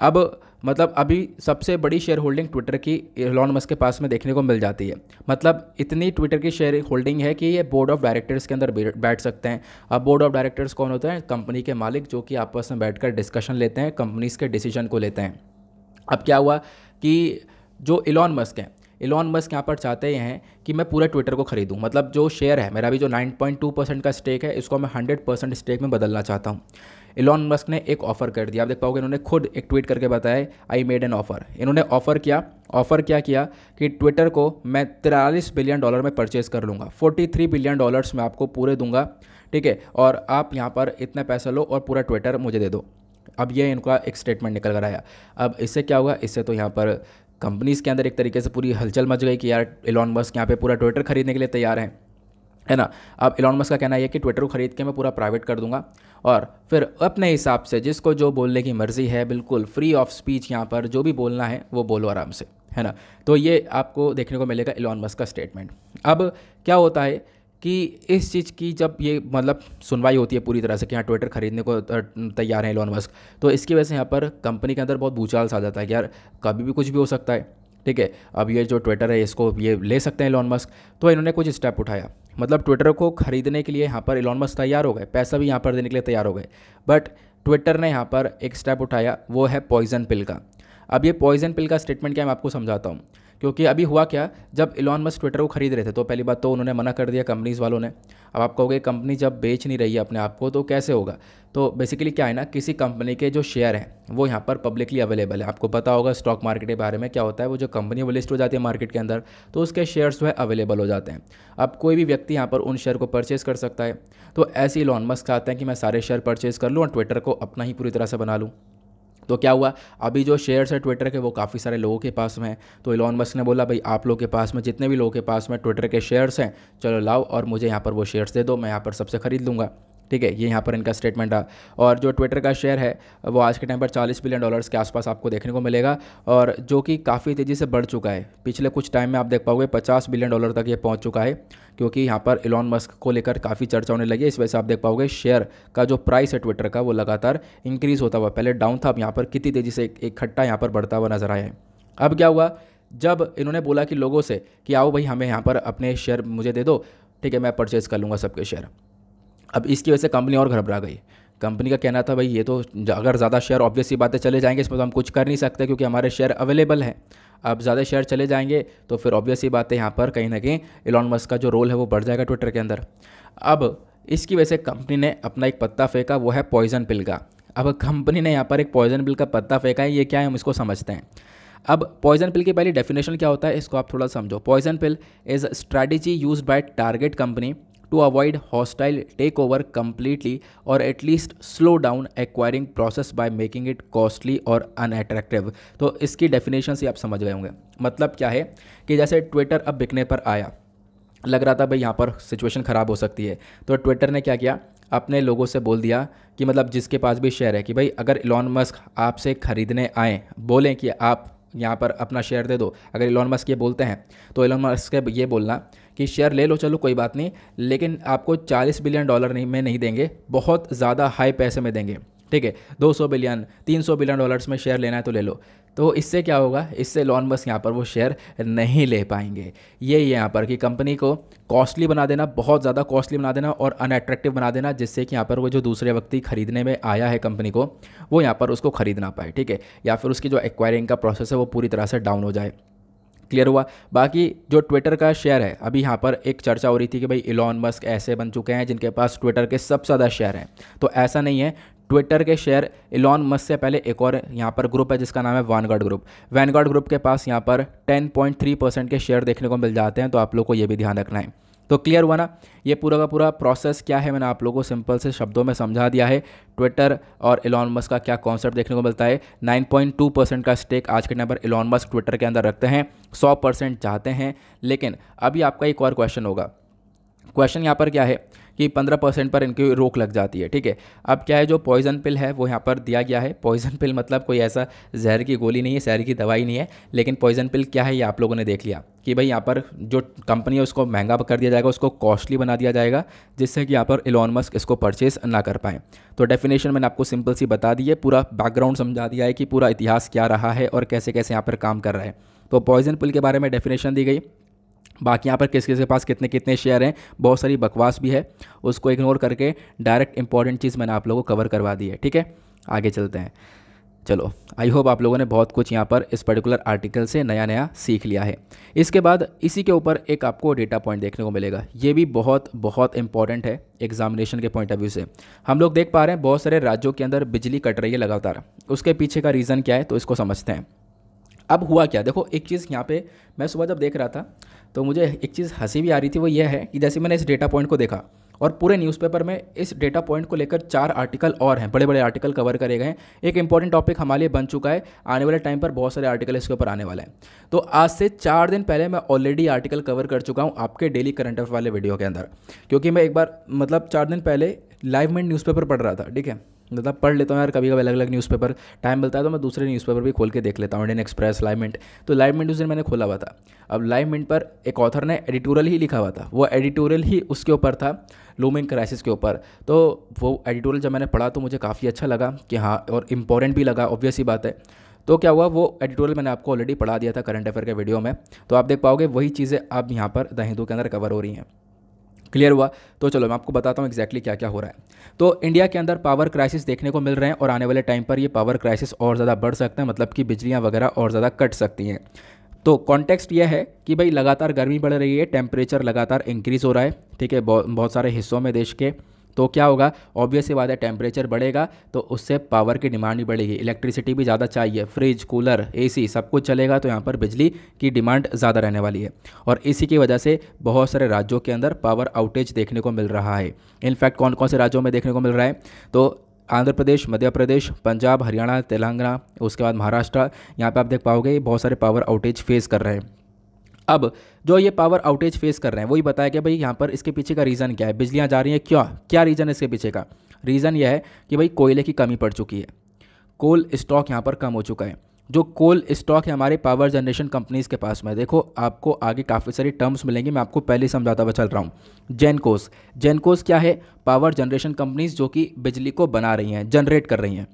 [SPEAKER 1] अब मतलब अभी सबसे बड़ी शेयर होल्डिंग ट्विटर की एलॉन मस्क के पास में देखने को मिल जाती है मतलब इतनी ट्विटर की शेयर होल्डिंग है कि ये बोर्ड ऑफ डायरेक्टर्स के अंदर बैठ सकते हैं अब बोर्ड ऑफ डायरेक्टर्स कौन होते हैं कंपनी के मालिक जो कि आपस में बैठकर डिस्कशन लेते हैं कंपनीज़ के डिसीजन को लेते हैं अब क्या हुआ कि जो इलॉन मस्क हैं इलॉन मस्क यहाँ पर चाहते हैं कि मैं पूरे ट्विटर को खरीदूँ मतलब जो शेयर है मेरा भी जो 9.2 परसेंट का स्टेक है इसको मैं 100 परसेंट स्टेक में बदलना चाहता हूँ इलॉन मस्क ने एक ऑफ़र कर दिया आप देख पाओगे इन्होंने खुद एक ट्वीट करके बताया आई मेड एन ऑफ़र इन्होंने ऑफ़र किया ऑफ़र क्या किया कि ट्विटर को मैं तिरालीस बिलियन डॉलर में परचेज़ कर लूँगा 43 बिलियन डॉलर्स मैं आपको पूरे दूंगा ठीक है और आप यहाँ पर इतना पैसा लो और पूरा ट्विटर मुझे दे दो अब ये इनका एक स्टेटमेंट निकल कर आया अब इससे क्या हुआ इससे तो यहाँ पर कंपनीज़ के अंदर एक तरीके से पूरी हलचल मच गई कि यार एलॉन मस्क यहाँ पे पूरा ट्विटर खरीदने के लिए तैयार हैं है ना अब एलॉन मस्क का कहना है कि ट्विटर को खरीद के मैं पूरा प्राइवेट कर दूंगा और फिर अपने हिसाब से जिसको जो बोलने की मर्ज़ी है बिल्कुल फ्री ऑफ स्पीच यहाँ पर जो भी बोलना है वो बोलो आराम से है ना तो ये आपको देखने को मिलेगा एलॉन मस्क का स्टेटमेंट अब क्या होता है कि इस चीज़ की जब ये मतलब सुनवाई होती है पूरी तरह से कि हाँ ट्विटर खरीदने को तैयार है लोन मस्क तो इसकी वजह से यहाँ पर कंपनी के अंदर बहुत भूचाल सा जाता है कि यार कभी भी कुछ भी हो सकता है ठीक है अब ये जो ट्विटर है इसको ये ले सकते हैं लोन मस्क तो इन्होंने कुछ स्टेप उठाया मतलब ट्विटर को खरीदने के लिए यहाँ पर एलोन मस्क तैयार हो गए पैसा भी यहाँ पर देने के लिए तैयार हो गए बट ट्विटर ने यहाँ पर एक स्टेप उठाया वो है पॉइजन पिल का अब ये पॉइजन पिल का स्टेटमेंट क्या मैं आपको समझाता हूँ क्योंकि अभी हुआ क्या जब इलॉन मस्क ट्विटर को खरीद रहे थे तो पहली बात तो उन्होंने मना कर दिया कंपनीज़ वालों ने अब आप कहोगे कंपनी जब बेच नहीं रही है अपने आप को तो कैसे होगा तो बेसिकली क्या है ना किसी कंपनी के जो शेयर हैं वो यहाँ पर पब्लिकली अवेलेबल है आपको पता होगा स्टॉक मार्केट के बारे में क्या होता है वो जो कंपनी वो लिस्ट हो जाती है मार्केट के अंदर तो उसके शेयर्स जो है अवेलेबल हो जाते हैं अब कोई भी व्यक्ति यहाँ पर उन शेयर को परचेज़ कर सकता है तो ऐसे ही लॉन मस्क चाहते हैं कि मैं सारे शेयर परचेज़ कर लूँ और ट्विटर को अपना ही पूरी तरह से बना लूँ तो क्या हुआ अभी जो शेयर्स है ट्विटर के वो काफ़ी सारे लोगों के पास में तो इलॉन मस्क ने बोला भाई आप लोगों के पास में जितने भी लोगों के पास में ट्विटर के शेयर्स हैं चलो लाओ और मुझे यहाँ पर वो शेयर्स दे दो मैं यहाँ पर सबसे ख़रीद लूँगा ठीक है ये यहाँ पर इनका स्टेटमेंट रहा और जो ट्विटर का शेयर है वो आज के टाइम पर 40 बिलियन डॉलर्स के आसपास आपको देखने को मिलेगा और जो कि काफ़ी तेज़ी से बढ़ चुका है पिछले कुछ टाइम में आप देख पाओगे 50 बिलियन डॉलर तक ये पहुँच चुका है क्योंकि यहाँ पर इलॉन मस्क को लेकर काफ़ी चर्चा होने लगी है इस वजह से आप देख पाओगे शेयर का जो प्राइस है ट्विटर का वो लगातार इंक्रीज़ होता हुआ पहले डाउन था अब यहाँ पर कितनी तेज़ी से इकट्ठा यहाँ पर बढ़ता हुआ नज़र आया है अब क्या हुआ जब इन्होंने बोला कि लोगों से कि आओ भाई हमें यहाँ पर अपने शेयर मुझे दे दो ठीक है मैं परचेज़ कर लूँगा सबके शेयर अब इसकी वजह से कंपनी और घबरा गई कंपनी का कहना था भाई ये तो अगर ज़्यादा शेयर ऑब्वियसली बातें चले जाएंगे इसमें तो हम कुछ कर नहीं सकते क्योंकि हमारे शेयर अवेलेबल हैं अब ज़्यादा शेयर चले जाएंगे तो फिर ऑब्वियसली बातें यहाँ पर कहीं ना कहीं इलॉन मस्क का जो रोल है वो बढ़ जाएगा ट्विटर के अंदर अब इसकी वजह से कंपनी ने अपना एक पत्ता फेंका वो है पॉइजन पिल का अब कंपनी ने यहाँ पर एक पॉइजन पिल का पत्ता फेंका है ये क्या है हम इसको समझते हैं अब पॉइजन पिल की पहली डेफिनेशन क्या होता है इसको आप थोड़ा समझो poison pill is strategy use by target company to avoid hostile take over completely और at least slow down acquiring process by making it costly और unattractive तो इसकी डेफिनेशन से आप समझ गए होंगे मतलब क्या है कि जैसे ट्विटर अब बिकने पर आया लग रहा था भाई यहाँ पर सिचुएशन ख़राब हो सकती है तो ट्विटर ने क्या किया अपने लोगों से बोल दिया कि मतलब जिसके पास भी शेयर है कि भाई अगर इलॉन मस्क आपसे ख़रीदने आए बोलें कि आप यहाँ पर अपना शेयर दे दो अगर इलॉन मस्क ये बोलते हैं तो इलॉन मस्क ये बोलना कि शेयर ले लो चलो कोई बात नहीं लेकिन आपको 40 बिलियन डॉलर नहीं में नहीं देंगे बहुत ज़्यादा हाई पैसे में देंगे ठीक है 200 बिलियन 300 बिलियन डॉलर्स में शेयर लेना है तो ले लो तो इससे क्या होगा इससे लॉन बस यहाँ पर वो शेयर नहीं ले पाएंगे ये यहाँ पर कि कंपनी को कॉस्टली बना देना बहुत ज़्यादा कॉस्टली बना देना और अनअट्रैक्टिव बना देना जिससे कि यहाँ पर वो जो दूसरे व्यक्ति खरीदने में आया है कंपनी को वो यहाँ पर उसको खरीद ना पाए ठीक है या फिर उसकी जो एक्वायरिंग का प्रोसेस है वो पूरी तरह से डाउन हो जाए क्लियर हुआ बाकी जो ट्विटर का शेयर है अभी यहाँ पर एक चर्चा हो रही थी कि भाई इलॉन मस्क ऐसे बन चुके हैं जिनके पास ट्विटर के सबसे ज़्यादा शेयर हैं तो ऐसा नहीं है ट्विटर के शेयर इलॉन मस्क से पहले एक और यहाँ पर ग्रुप है जिसका नाम है वैनगार्ड ग्रुप वैनगार्ड ग्रुप के पास यहाँ पर 10.3 परसेंट के शेयर देखने को मिल जाते हैं तो आप लोग को ये भी ध्यान रखना है तो क्लियर हुआ ना ये पूरा का पूरा प्रोसेस क्या है मैंने आप लोगों को सिंपल से शब्दों में समझा दिया है ट्विटर और इलॉन मस्क का क्या कॉन्सेप्ट देखने को मिलता है 9.2 परसेंट का स्टेक आज के टाइम पर इलॉन मस्क ट्विटर के अंदर रखते हैं 100 परसेंट चाहते हैं लेकिन अभी आपका एक और क्वेश्चन होगा क्वेश्चन यहाँ पर क्या है कि पंद्रह परसेंट पर इनकी रोक लग जाती है ठीक है अब क्या है जो पॉइजन पिल है वो यहाँ पर दिया गया है पॉइजन पिल मतलब कोई ऐसा जहर की गोली नहीं है जहर की दवाई नहीं है लेकिन पॉइजन पिल क्या है ये आप लोगों ने देख लिया कि भाई यहाँ पर जो कंपनी है उसको महंगा कर दिया जाएगा उसको कॉस्टली बना दिया जाएगा जिससे कि यहाँ पर इलॉन मस्क इसको परचेस ना कर पाएँ तो डेफिनेशन मैंने आपको सिंपल सी बता दी है पूरा बैकग्राउंड समझा दिया है कि पूरा इतिहास क्या रहा है और कैसे कैसे यहाँ पर काम कर रहा है तो पॉइजन पिल के बारे में डेफिनेशन दी गई बाकी यहाँ पर किस किस के पास कितने कितने शेयर हैं बहुत सारी बकवास भी है उसको इग्नोर करके डायरेक्ट इंपॉर्टेंट चीज़ मैंने आप लोगों को कवर करवा दी है ठीक है आगे चलते हैं चलो आई होप आप लोगों ने बहुत कुछ यहाँ पर इस पर्टिकुलर आर्टिकल से नया नया सीख लिया है इसके बाद इसी के ऊपर एक आपको डेटा पॉइंट देखने को मिलेगा ये भी बहुत बहुत इंपॉर्टेंट है एग्जामिनेशन के पॉइंट ऑफ व्यू से हम लोग देख पा रहे हैं बहुत सारे राज्यों के अंदर बिजली कट रही है लगातार उसके पीछे का रीज़न क्या है तो इसको समझते हैं अब हुआ क्या देखो एक चीज़ यहाँ पर मैं सुबह जब देख रहा था तो मुझे एक चीज़ हंसी भी आ रही थी वो ये है कि जैसे मैंने इस डेटा पॉइंट को देखा और पूरे न्यूज़पेपर में इस डेटा पॉइंट को लेकर चार आर्टिकल और हैं बड़े बड़े आर्टिकल कवर करे गए हैं एक इंपॉर्टेंट टॉपिक हमारे लिए बन चुका है आने वाले टाइम पर बहुत सारे आर्टिकल इसके ऊपर आने वाले हैं तो आज से चार दिन पहले मैं ऑलरेडी आर्टिकल कवर कर चुका हूँ आपके डेली करंट अफेयर वाले वीडियो के अंदर क्योंकि मैं एक बार मतलब चार दिन पहले लाइव मिनट न्यूज़पेपर पढ़ रहा था ठीक है मतलब पढ़ लेता हूँ यार कभी कभी अलग अलग न्यूज़पेपर टाइम मिलता है तो मैं दूसरे न्यूज़पेपर भी खोल के देख लेता हूँ इंडियन एक्सप्रेस लाइव मिनट तो लाइव मिनट उस दिन मैंने खोला हुआ था अब लाइव मिनट पर एक ऑथर ने एडिटोरियल ही लिखा हुआ था वो एडिटोरियल ही उसके ऊपर था लूमिंग क्राइसिस के ऊपर तो वो एडिटोरियल जब मैंने पढ़ा तो मुझे काफ़ी अच्छा लगा कि हाँ और इम्पॉर्टेंट भी लगा ऑब्वियस ही बात है तो क्या हुआ वो एडिटोरियल मैंने आपको ऑलरेडी पढ़ा दिया था करंट अफेयर के वीडियो में तो आप देख पाओगे वही चीज़ें अब यहाँ पर द हिंदू के अंदर कवर हो रही हैं क्लियर हुआ तो चलो मैं आपको बताता हूँ एक्जैक्टली क्या क्या हो रहा है तो इंडिया के अंदर पावर क्राइसिस देखने को मिल रहे हैं और आने वाले टाइम पर ये पावर क्राइसिस और ज़्यादा बढ़ सकते हैं मतलब कि बिजलियाँ वगैरह और ज़्यादा कट सकती हैं तो कॉन्टेक्स्ट ये है कि भाई लगातार गर्मी बढ़ रही है टेम्परेचर लगातार इंक्रीज़ हो रहा है ठीक है बहुत सारे हिस्सों में देश के तो क्या होगा ऑब्वियस बात है टेम्परेचर बढ़ेगा तो उससे पावर की डिमांड भी बढ़ेगी इलेक्ट्रिसिटी भी ज़्यादा चाहिए फ्रिज कूलर एसी सब कुछ चलेगा तो यहाँ पर बिजली की डिमांड ज़्यादा रहने वाली है और इसी की वजह से बहुत सारे राज्यों के अंदर पावर आउटेज देखने को मिल रहा है इनफैक्ट कौन कौन से राज्यों में देखने को मिल रहा है तो आंध्र प्रदेश मध्य प्रदेश पंजाब हरियाणा तेलंगाना उसके बाद महाराष्ट्र यहाँ पे आप देख पाओगे बहुत सारे पावर आउटेज फेस कर रहे हैं अब जो ये पावर आउटेज फेस कर रहे हैं वही बताया कि भाई यहाँ पर इसके पीछे का रीज़न क्या है बिजलियाँ जा रही हैं क्यों क्या रीज़न है इसके पीछे का रीज़न यह है कि भाई कोयले की कमी पड़ चुकी है कोल स्टॉक यहाँ पर कम हो चुका है जो कोल स्टॉक है हमारे पावर जनरेशन कंपनीज़ के पास में देखो आपको आगे काफ़ी सारी टर्म्स मिलेंगे मैं आपको पहले समझाता हुआ चल रहा हूँ जेनकोस जेनकोस क्या है पावर जनरेशन कंपनीज़ जो कि बिजली को बना रही हैं जनरेट कर रही हैं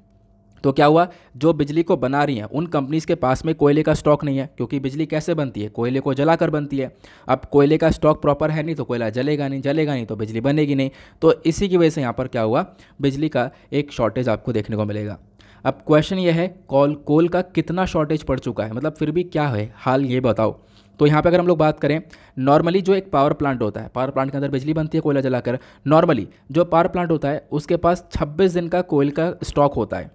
[SPEAKER 1] तो क्या हुआ जो बिजली को बना रही हैं उन कंपनीज़ के पास में कोयले का स्टॉक नहीं है क्योंकि बिजली कैसे बनती है कोयले को जलाकर बनती है अब कोयले का स्टॉक प्रॉपर है नहीं तो कोयला जलेगा नहीं जलेगा नहीं तो बिजली बनेगी नहीं तो इसी की वजह से यहाँ पर क्या हुआ बिजली का एक शॉर्टेज आपको देखने को मिलेगा अब क्वेश्चन ये है कॉल कोल का कितना शॉर्टेज पड़ चुका है मतलब फिर भी क्या है हाल ये बताओ तो यहाँ पे अगर हम लोग बात करें नॉर्मली जो एक पावर प्लांट होता है पावर प्लांट के अंदर बिजली बनती है कोयला जलाकर नॉर्मली जो पावर प्लांट होता है उसके पास 26 दिन का कोयल का स्टॉक होता है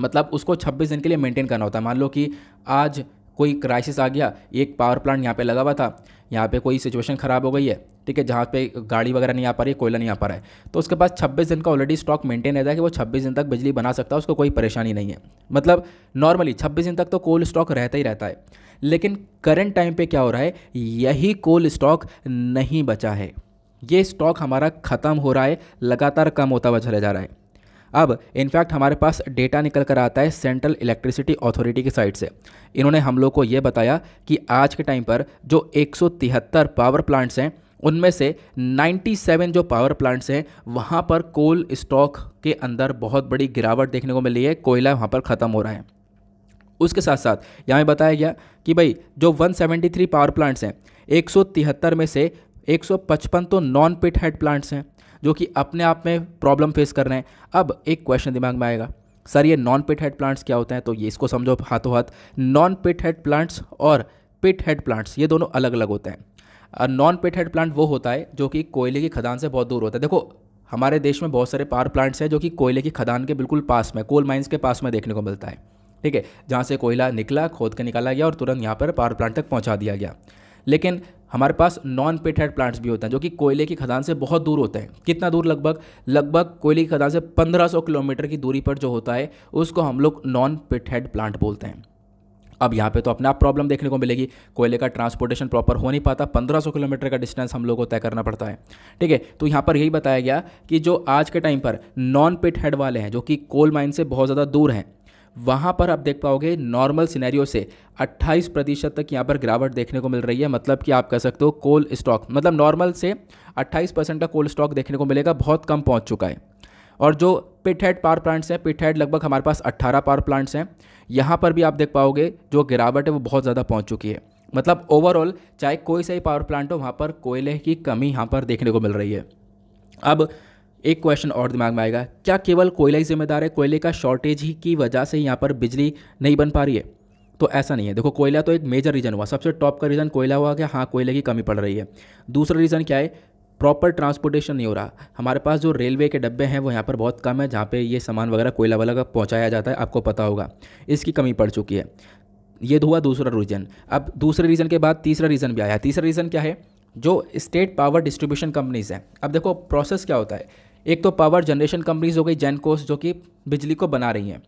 [SPEAKER 1] मतलब उसको 26 दिन के लिए मेंटेन करना होता है मान लो कि आज कोई क्राइसिस आ गया एक पावर प्लांट यहाँ पे लगा हुआ था यहाँ पे कोई सिचुएशन ख़राब हो गई है ठीक है जहाँ पे गाड़ी वगैरह नहीं आ पा रही कोयला नहीं आ पा रहा है तो उसके पास 26 दिन का ऑलरेडी स्टॉक मेंटेन रहता है कि वो 26 दिन तक बिजली बना सकता है उसको कोई परेशानी नहीं है मतलब नॉर्मली 26 दिन तक तो कोल स्टॉक रहता ही रहता है लेकिन करंट टाइम पर क्या हो रहा है यही कोल स्टॉक नहीं बचा है ये स्टॉक हमारा ख़त्म हो रहा है लगातार कम होता हुआ चला जा रहा है अब इनफैक्ट हमारे पास डेटा निकल कर आता है सेंट्रल इलेक्ट्रिसिटी अथॉरिटी की साइड से इन्होंने हम लोग को ये बताया कि आज के टाइम पर जो एक पावर प्लांट्स हैं उनमें से 97 जो पावर प्लांट्स हैं वहाँ पर कोल स्टॉक के अंदर बहुत बड़ी गिरावट देखने को मिली है कोयला वहाँ पर ख़त्म हो रहा है उसके साथ साथ यहाँ बताया गया कि भाई जो 173 पावर प्लांट्स हैं एक में से 155 तो नॉन पिट हेड प्लांट्स हैं जो कि अपने आप में प्रॉब्लम फेस कर रहे हैं अब एक क्वेश्चन दिमाग में आएगा सर ये नॉन पिट हेड प्लांट्स क्या होते हैं तो ये इसको समझो हाथों हाथ नॉन पिट हेड प्लांट्स और पिट हेड प्लांट्स ये दोनों अलग अलग होते हैं नॉन पिट हेड प्लांट वो होता है जो कि कोयले की खदान से बहुत दूर होता है देखो हमारे देश में बहुत सारे पावर प्लांट्स हैं जो कि कोयले की खदान के बिल्कुल पास में कोल माइंस के पास में देखने को मिलता है ठीक है जहाँ से कोयला निकला खोद के निकाला गया और तुरंत यहाँ पर पावर प्लांट तक पहुँचा दिया गया लेकिन हमारे पास नॉन पिट हेड प्लांट्स भी होते हैं जो कि कोयले की खदान से बहुत दूर होते हैं कितना दूर लगभग लगभग कोयले की खदान से 1500 किलोमीटर की दूरी पर जो होता है उसको हम लोग नॉन पिट हेड प्लांट बोलते हैं अब यहाँ पे तो अपने आप प्रॉब्लम देखने को मिलेगी कोयले का ट्रांसपोर्टेशन प्रॉपर हो नहीं पाता 1500 किलोमीटर का डिस्टेंस हम लोग को तय करना पड़ता है ठीक है तो यहाँ पर यही बताया गया कि जो आज के टाइम पर नॉन पिट हेड वाले हैं जो कि कोल माइन से बहुत ज़्यादा दूर हैं वहाँ पर आप देख पाओगे नॉर्मल सिनेरियो से 28 प्रतिशत तक यहाँ पर गिरावट देखने को मिल रही है मतलब कि आप कह सकते हो कोल स्टॉक मतलब नॉर्मल से 28 परसेंट का कोल स्टॉक देखने को मिलेगा बहुत कम पहुँच चुका है और जो पिट हेड पावर प्लांट्स हैं पिट हेड लगभग हमारे पास 18 पावर प्लांट्स हैं यहाँ पर भी आप देख पाओगे जो गिरावट है वो बहुत ज़्यादा पहुँच चुकी है मतलब ओवरऑल चाहे कोई सा ही पावर प्लांट हो वहाँ पर कोयले की कमी यहाँ पर देखने को मिल रही है अब एक क्वेश्चन और दिमाग में आएगा क्या केवल कोयला ही जिम्मेदार है कोयले का शॉर्टेज ही की वजह से यहाँ पर बिजली नहीं बन पा रही है तो ऐसा नहीं है देखो कोयला तो एक मेजर रीज़न हुआ सबसे टॉप का रीज़न कोयला हुआ कि हाँ कोयले की कमी पड़ रही है दूसरा रीज़न क्या है प्रॉपर ट्रांसपोर्टेशन नहीं हो रहा हमारे पास जो रेलवे के डब्बे हैं वो यहाँ पर बहुत कम है जहाँ पे ये सामान वगैरह कोयला वाला का पहुँचाया जाता है आपको पता होगा इसकी कमी पड़ चुकी है ये तो हुआ दूसरा रीज़न अब दूसरे रीज़न के बाद तीसरा रीज़न भी आया तीसरा रीज़न क्या है जो स्टेट पावर डिस्ट्रीब्यूशन कंपनीज़ हैं अब देखो प्रोसेस क्या होता है एक तो पावर जनरेशन कंपनीज हो गई जैनकोस जो कि बिजली को बना रही हैं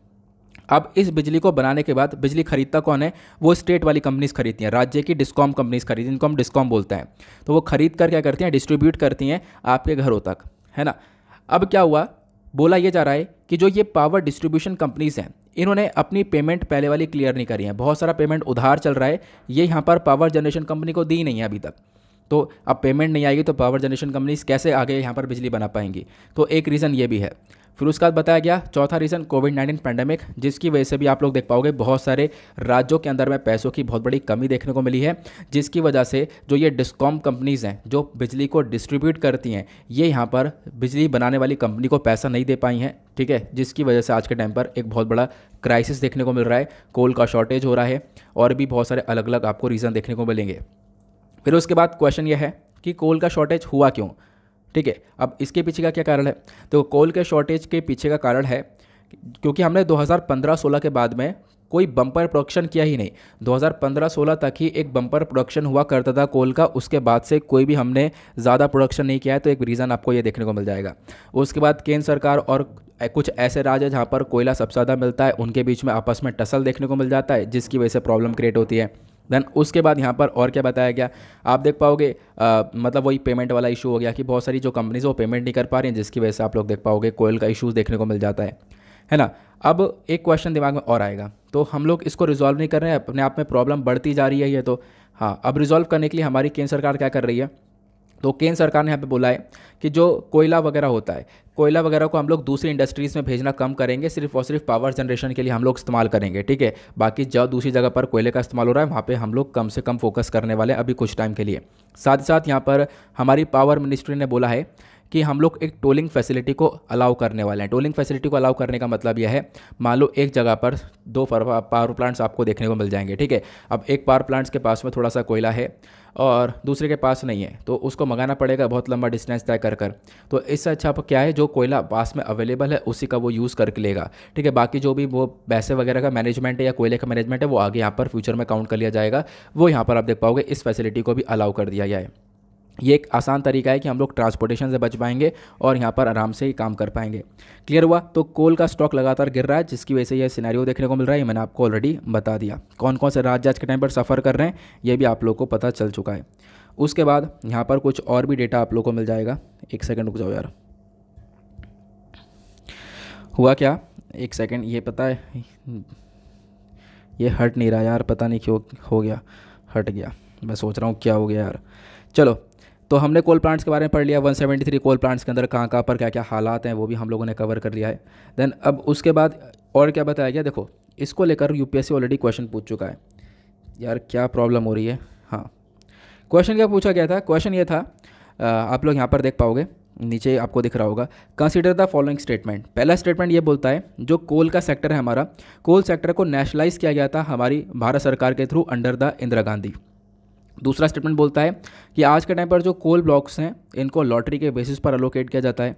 [SPEAKER 1] अब इस बिजली को बनाने के बाद बिजली खरीदता कौन है वो स्टेट वाली कंपनीज खरीदती हैं राज्य की डिस्कॉम कंपनीज खरीदती हैं जिनको हम डिस्कॉम बोलते हैं तो वो खरीद कर क्या करती हैं डिस्ट्रीब्यूट करती हैं आपके घरों तक है ना अब क्या हुआ बोला यह जा रहा है कि जो ये पावर डिस्ट्रीब्यूशन कंपनीज़ हैं इन्होंने अपनी पेमेंट पहले वाली क्लियर नहीं करी है बहुत सारा पेमेंट उधार चल रहा है ये यहाँ पर पावर जनरेशन कंपनी को दी नहीं है अभी तक तो अब पेमेंट नहीं आएगी तो पावर जनरेशन कंपनीज कैसे आगे यहाँ पर बिजली बना पाएंगी तो एक रीज़न ये भी है फिर उसके बाद बताया गया चौथा रीज़न कोविड नाइन्टीन पैंडेमिक जिसकी वजह से भी आप लोग देख पाओगे बहुत सारे राज्यों के अंदर में पैसों की बहुत बड़ी कमी देखने को मिली है जिसकी वजह से जो ये डिस्कॉम कंपनीज़ हैं जो बिजली को डिस्ट्रीब्यूट करती हैं ये यहाँ पर बिजली बनाने वाली कंपनी को पैसा नहीं दे पाई हैं ठीक है जिसकी वजह से आज के टाइम पर एक बहुत बड़ा क्राइसिस देखने को मिल रहा है कोल का शॉर्टेज हो रहा है और भी बहुत सारे अलग अलग आपको रीज़न देखने को मिलेंगे फिर उसके बाद क्वेश्चन यह है कि कोल का शॉर्टेज हुआ क्यों ठीक है अब इसके पीछे का क्या कारण है तो कोल के शॉर्टेज के पीछे का कारण है क्योंकि हमने 2015-16 के बाद में कोई बम्पर प्रोडक्शन किया ही नहीं 2015-16 तक ही एक बम्पर प्रोडक्शन हुआ करता था कोल का उसके बाद से कोई भी हमने ज़्यादा प्रोडक्शन नहीं किया है तो एक रीज़न आपको ये देखने को मिल जाएगा उसके बाद केंद्र सरकार और कुछ ऐसे राज्य है जहाँ पर कोयला सबसे ज़्यादा मिलता है उनके बीच में आपस में टसल देखने को मिल जाता है जिसकी वजह से प्रॉब्लम क्रिएट होती है देन उसके बाद यहाँ पर और क्या बताया गया आप देख पाओगे आ, मतलब वही पेमेंट वाला इशू हो गया कि बहुत सारी जो कंपनीज वो पेमेंट नहीं कर पा रही हैं जिसकी वजह से आप लोग देख पाओगे कोयल का इशूज़ देखने को मिल जाता है है ना अब एक क्वेश्चन दिमाग में और आएगा तो हम लोग इसको रिजॉल्व नहीं कर रहे हैं अपने आप में प्रॉब्लम बढ़ती जा रही है ये तो हाँ अब रिजॉल्व करने के लिए हमारी केंद्र सरकार क्या कर रही है तो केंद्र सरकार ने यहाँ पे बोला है कि जो कोयला वगैरह होता है कोयला वगैरह को हम लोग दूसरी इंडस्ट्रीज़ में भेजना कम करेंगे सिर्फ और सिर्फ पावर जनरेशन के लिए हम लोग इस्तेमाल करेंगे ठीक है बाकी जब दूसरी जगह पर कोयले का इस्तेमाल हो रहा है वहाँ पे हम लोग कम से कम फोकस करने वाले अभी कुछ टाइम के लिए साथ ही साथ यहाँ पर हमारी पावर मिनिस्ट्री ने बोला है कि हम लोग एक टोलिंग फैसिलिटी को अलाउ करने वाले हैं टोलिंग फैसिलिटी को अलाउ करने का मतलब यह है मान लो एक जगह पर दो पावर प्लांट्स आपको देखने को मिल जाएंगे ठीक है अब एक पावर प्लांट्स के पास में थोड़ा सा कोयला है और दूसरे के पास नहीं है तो उसको मंगाना पड़ेगा बहुत लंबा डिस्टेंस तय कर कर तो इससे अच्छा आप क्या है जो कोयला पास में अवेलेबल है उसी का वो यूज़ करके लेगा ठीक है बाकी जो भी वो पैसे वगैरह का मैनेजमेंट है या कोयले का मैनेजमेंट है वो आगे यहाँ पर फ्यूचर में काउंट कर लिया जाएगा वो यहाँ पर आप देख पाओगे इस फैसिलिटी को भी अलाउ कर दिया गया है ये एक आसान तरीका है कि हम लोग ट्रांसपोर्टेशन से बच पाएंगे और यहाँ पर आराम से ही काम कर पाएंगे क्लियर हुआ तो कोल का स्टॉक लगातार गिर रहा है जिसकी वजह से यह सिनेरियो देखने को मिल रहा है मैंने आपको ऑलरेडी बता दिया कौन कौन से राज्य आज के टाइम पर सफ़र कर रहे हैं ये भी आप लोग को पता चल चुका है उसके बाद यहाँ पर कुछ और भी डेटा आप लोग को मिल जाएगा एक सेकेंड रुक जाओ यार हुआ क्या एक सेकेंड ये पता है ये हट नहीं रहा यार पता नहीं क्यों हो गया हट गया मैं सोच रहा हूँ क्या हो गया यार चलो तो हमने कोल प्लांट्स के बारे में पढ़ लिया 173 कोल प्लांट्स के अंदर कहाँ कहाँ पर क्या क्या हालात हैं वो भी हम लोगों ने कवर कर लिया है देन अब उसके बाद और क्या बताया गया देखो इसको लेकर सी ऑलरेडी क्वेश्चन पूछ चुका है यार क्या प्रॉब्लम हो रही है हाँ क्वेश्चन क्या पूछा गया था क्वेश्चन ये था आप लोग यहाँ पर देख पाओगे नीचे आपको दिख रहा होगा कंसिडर द फॉलोइंग स्टेटमेंट पहला स्टेटमेंट ये बोलता है जो कोल का सेक्टर है हमारा कोल सेक्टर को नेशनलाइज किया गया था हमारी भारत सरकार के through under the Indira Gandhi दूसरा स्टेटमेंट बोलता है कि आज के टाइम पर जो कोल ब्लॉक्स हैं इनको लॉटरी के बेसिस पर अलोकेट किया जाता है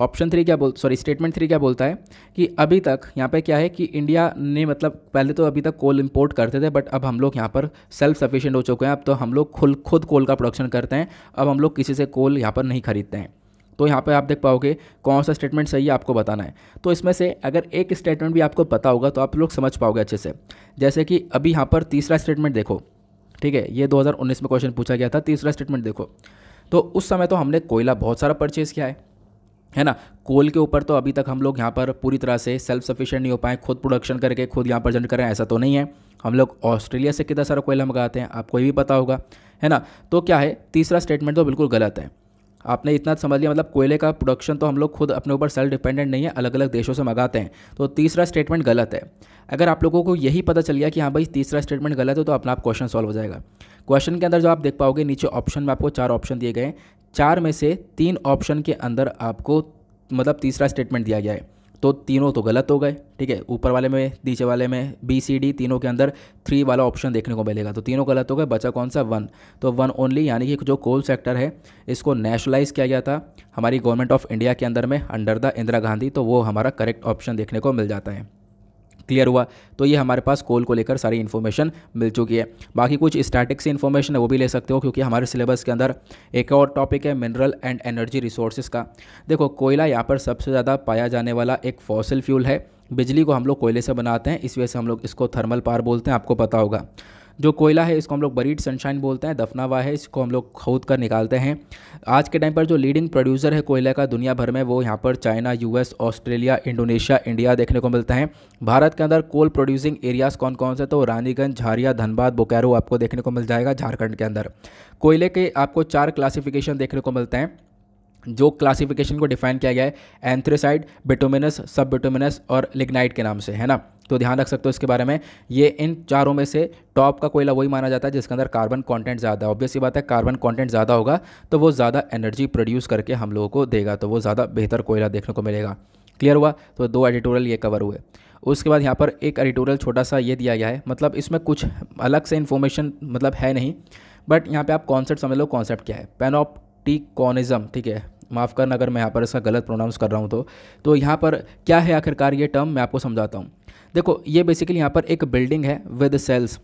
[SPEAKER 1] ऑप्शन थ्री क्या बोल सॉरी स्टेटमेंट थ्री क्या बोलता है कि अभी तक यहाँ पे क्या है कि इंडिया ने मतलब पहले तो अभी तक कोल इंपोर्ट करते थे बट अब हम लोग यहाँ पर सेल्फ सफिशिएंट हो चुके हैं अब तो हम लोग खुद खुद कोल का प्रोडक्शन करते हैं अब हम लोग किसी से कोल यहाँ पर नहीं खरीदते हैं तो यहाँ पर आप देख पाओगे कौन सा स्टेटमेंट सही है आपको बताना है तो इसमें से अगर एक स्टेटमेंट भी आपको पता होगा तो आप लोग समझ पाओगे अच्छे से जैसे कि अभी यहाँ पर तीसरा स्टेटमेंट देखो ठीक है ये 2019 में क्वेश्चन पूछा गया था तीसरा स्टेटमेंट देखो तो उस समय तो हमने कोयला बहुत सारा परचेज़ किया है है ना कोल के ऊपर तो अभी तक हम लोग यहाँ पर पूरी तरह से सेल्फ सफिशिएंट नहीं हो पाए खुद प्रोडक्शन करके खुद यहाँ पर जनरेट करें ऐसा तो नहीं है हम लोग ऑस्ट्रेलिया से कितना सारा कोयला मंगाते हैं आपको ये भी पता होगा है ना तो क्या है तीसरा स्टेटमेंट तो बिल्कुल गलत है आपने इतना समझ लिया मतलब कोयले का प्रोडक्शन तो हम लोग खुद अपने ऊपर सेल्फ डिपेंडेंट नहीं है अलग अलग देशों से मंगाते हैं तो तीसरा स्टेटमेंट गलत है अगर आप लोगों को यही पता चल गया कि हाँ भाई तीसरा स्टेटमेंट गलत है तो अपना आप क्वेश्चन सॉल्व हो जाएगा क्वेश्चन के अंदर जो आप देख पाओगे नीचे ऑप्शन में आपको चार ऑप्शन दिए गए चार में से तीन ऑप्शन के अंदर आपको मतलब तीसरा स्टेटमेंट दिया गया है तो तीनों तो गलत हो गए ठीक है ऊपर वाले में नीचे वाले में बी सी डी तीनों के अंदर थ्री वाला ऑप्शन देखने को मिलेगा तो तीनों गलत हो गए बचा कौन सा वन तो वन ओनली यानी कि जो कोल सेक्टर है इसको नेशनलाइज किया गया था हमारी गवर्नमेंट ऑफ इंडिया के अंदर में अंडर द इंदिरा गांधी तो वो हमारा करेक्ट ऑप्शन देखने को मिल जाता है क्लियर हुआ तो ये हमारे पास कोल को लेकर सारी इन्फॉर्मेशन मिल चुकी है बाकी कुछ स्टैटिक से इन्फॉर्मेशन है वो भी ले सकते हो क्योंकि हमारे सिलेबस के अंदर एक और टॉपिक है मिनरल एंड एनर्जी रिसोर्सेज का देखो कोयला यहाँ पर सबसे ज़्यादा पाया जाने वाला एक फॉसिल फ्यूल है बिजली को हम लोग कोयले से बनाते हैं इस वजह से हम लोग इसको थर्मल पार बोलते हैं आपको पता होगा जो कोयला है इसको हम लोग बरीड सनशाइन बोलते हैं दफना हुआ है इसको हम लोग खोद कर निकालते हैं आज के टाइम पर जो लीडिंग प्रोड्यूसर है कोयला का दुनिया भर में वो यहाँ पर China US Australia Indonesia India देखने को मिलता है भारत के अंदर कोल प्रोड्यूसिंग एरियाज़ कौन कौन से तो रानीगंज झारिया धनबाद बोकारो आपको देखने को मिल जाएगा झारखंड के अंदर कोयले के आपको चार क्लासिफिकेशन देखने को मिलते हैं जो क्लासिफिकेशन को डिफाइन किया गया है एंथ्रेसाइड बिटोमिनस सब बिटोमिनस और लिग्नाइट के नाम से है ना तो ध्यान रख सकते हो इसके बारे में ये इन चारों में से टॉप का कोयला वही माना जाता है जिसके अंदर कार्बन कंटेंट ज़्यादा ऑब्वियस ये बात है कार्बन कंटेंट ज़्यादा होगा तो वो ज़्यादा एनर्जी प्रोड्यूस करके हम लोगों को देगा तो वो ज़्यादा बेहतर कोयला देखने को मिलेगा क्लियर हुआ तो दो एडिटोरियल ये कवर हुए उसके बाद यहाँ पर एक एडिटोरियल छोटा सा ये दिया गया है मतलब इसमें कुछ अलग से इन्फॉर्मेशन मतलब है नहीं बट यहाँ पर आप कॉन्सेप्ट समझ लो कॉन्सेप्ट क्या है पेनॉप्टिकॉनिज्म ठीक है माफ़ करना अगर मैं यहाँ पर इसका गलत प्रोनाउंस कर रहा हूँ तो तो यहाँ पर क्या है आखिरकार ये टर्म मैं आपको समझाता हूँ देखो ये बेसिकली यहाँ पर एक बिल्डिंग है विद सेल्स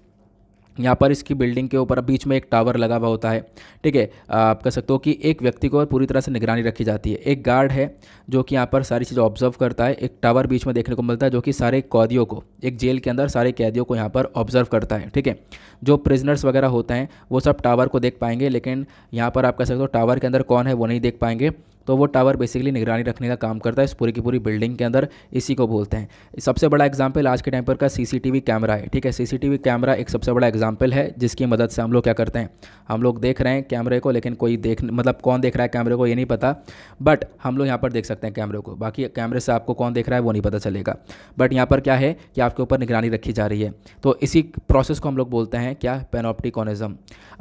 [SPEAKER 1] यहाँ पर इसकी बिल्डिंग के ऊपर बीच में एक टावर लगा हुआ होता है ठीक है आप कह सकते हो कि एक व्यक्ति को पूरी तरह से निगरानी रखी जाती है एक गार्ड है जो कि यहाँ पर सारी चीज़ें ऑब्जर्व करता है एक टावर बीच में देखने को मिलता है जो कि सारे कैदियों को एक जेल के अंदर सारे कैदियों को यहाँ पर ऑब्जर्व करता है ठीक है जो प्रिजनर्स वगैरह होते हैं वो सब टावर को देख पाएंगे लेकिन यहाँ पर आप कह सकते हो टावर के अंदर कौन है वो नहीं देख पाएंगे तो वो टावर बेसिकली निगरानी रखने का काम करता है इस पूरी की पूरी बिल्डिंग के अंदर इसी को बोलते हैं सबसे बड़ा एग्जाम्पल आज के टाइम पर का सीसीटीवी कैमरा है ठीक है सीसीटीवी कैमरा एक सबसे बड़ा एग्जाम्पल है जिसकी मदद से हम लोग क्या करते हैं हम लोग देख रहे हैं कैमरे को लेकिन कोई देख मतलब कौन देख रहा है कैमरे को ये नहीं पता बट हम लोग यहाँ पर देख सकते हैं कैमरे को बाकी कैमरे से आपको कौन देख रहा है वो नहीं पता चलेगा बट यहाँ पर क्या है कि आपके ऊपर निगरानी रखी जा रही है तो इसी प्रोसेस को हम लोग बोलते हैं क्या पेनोप्टिकोनिज्म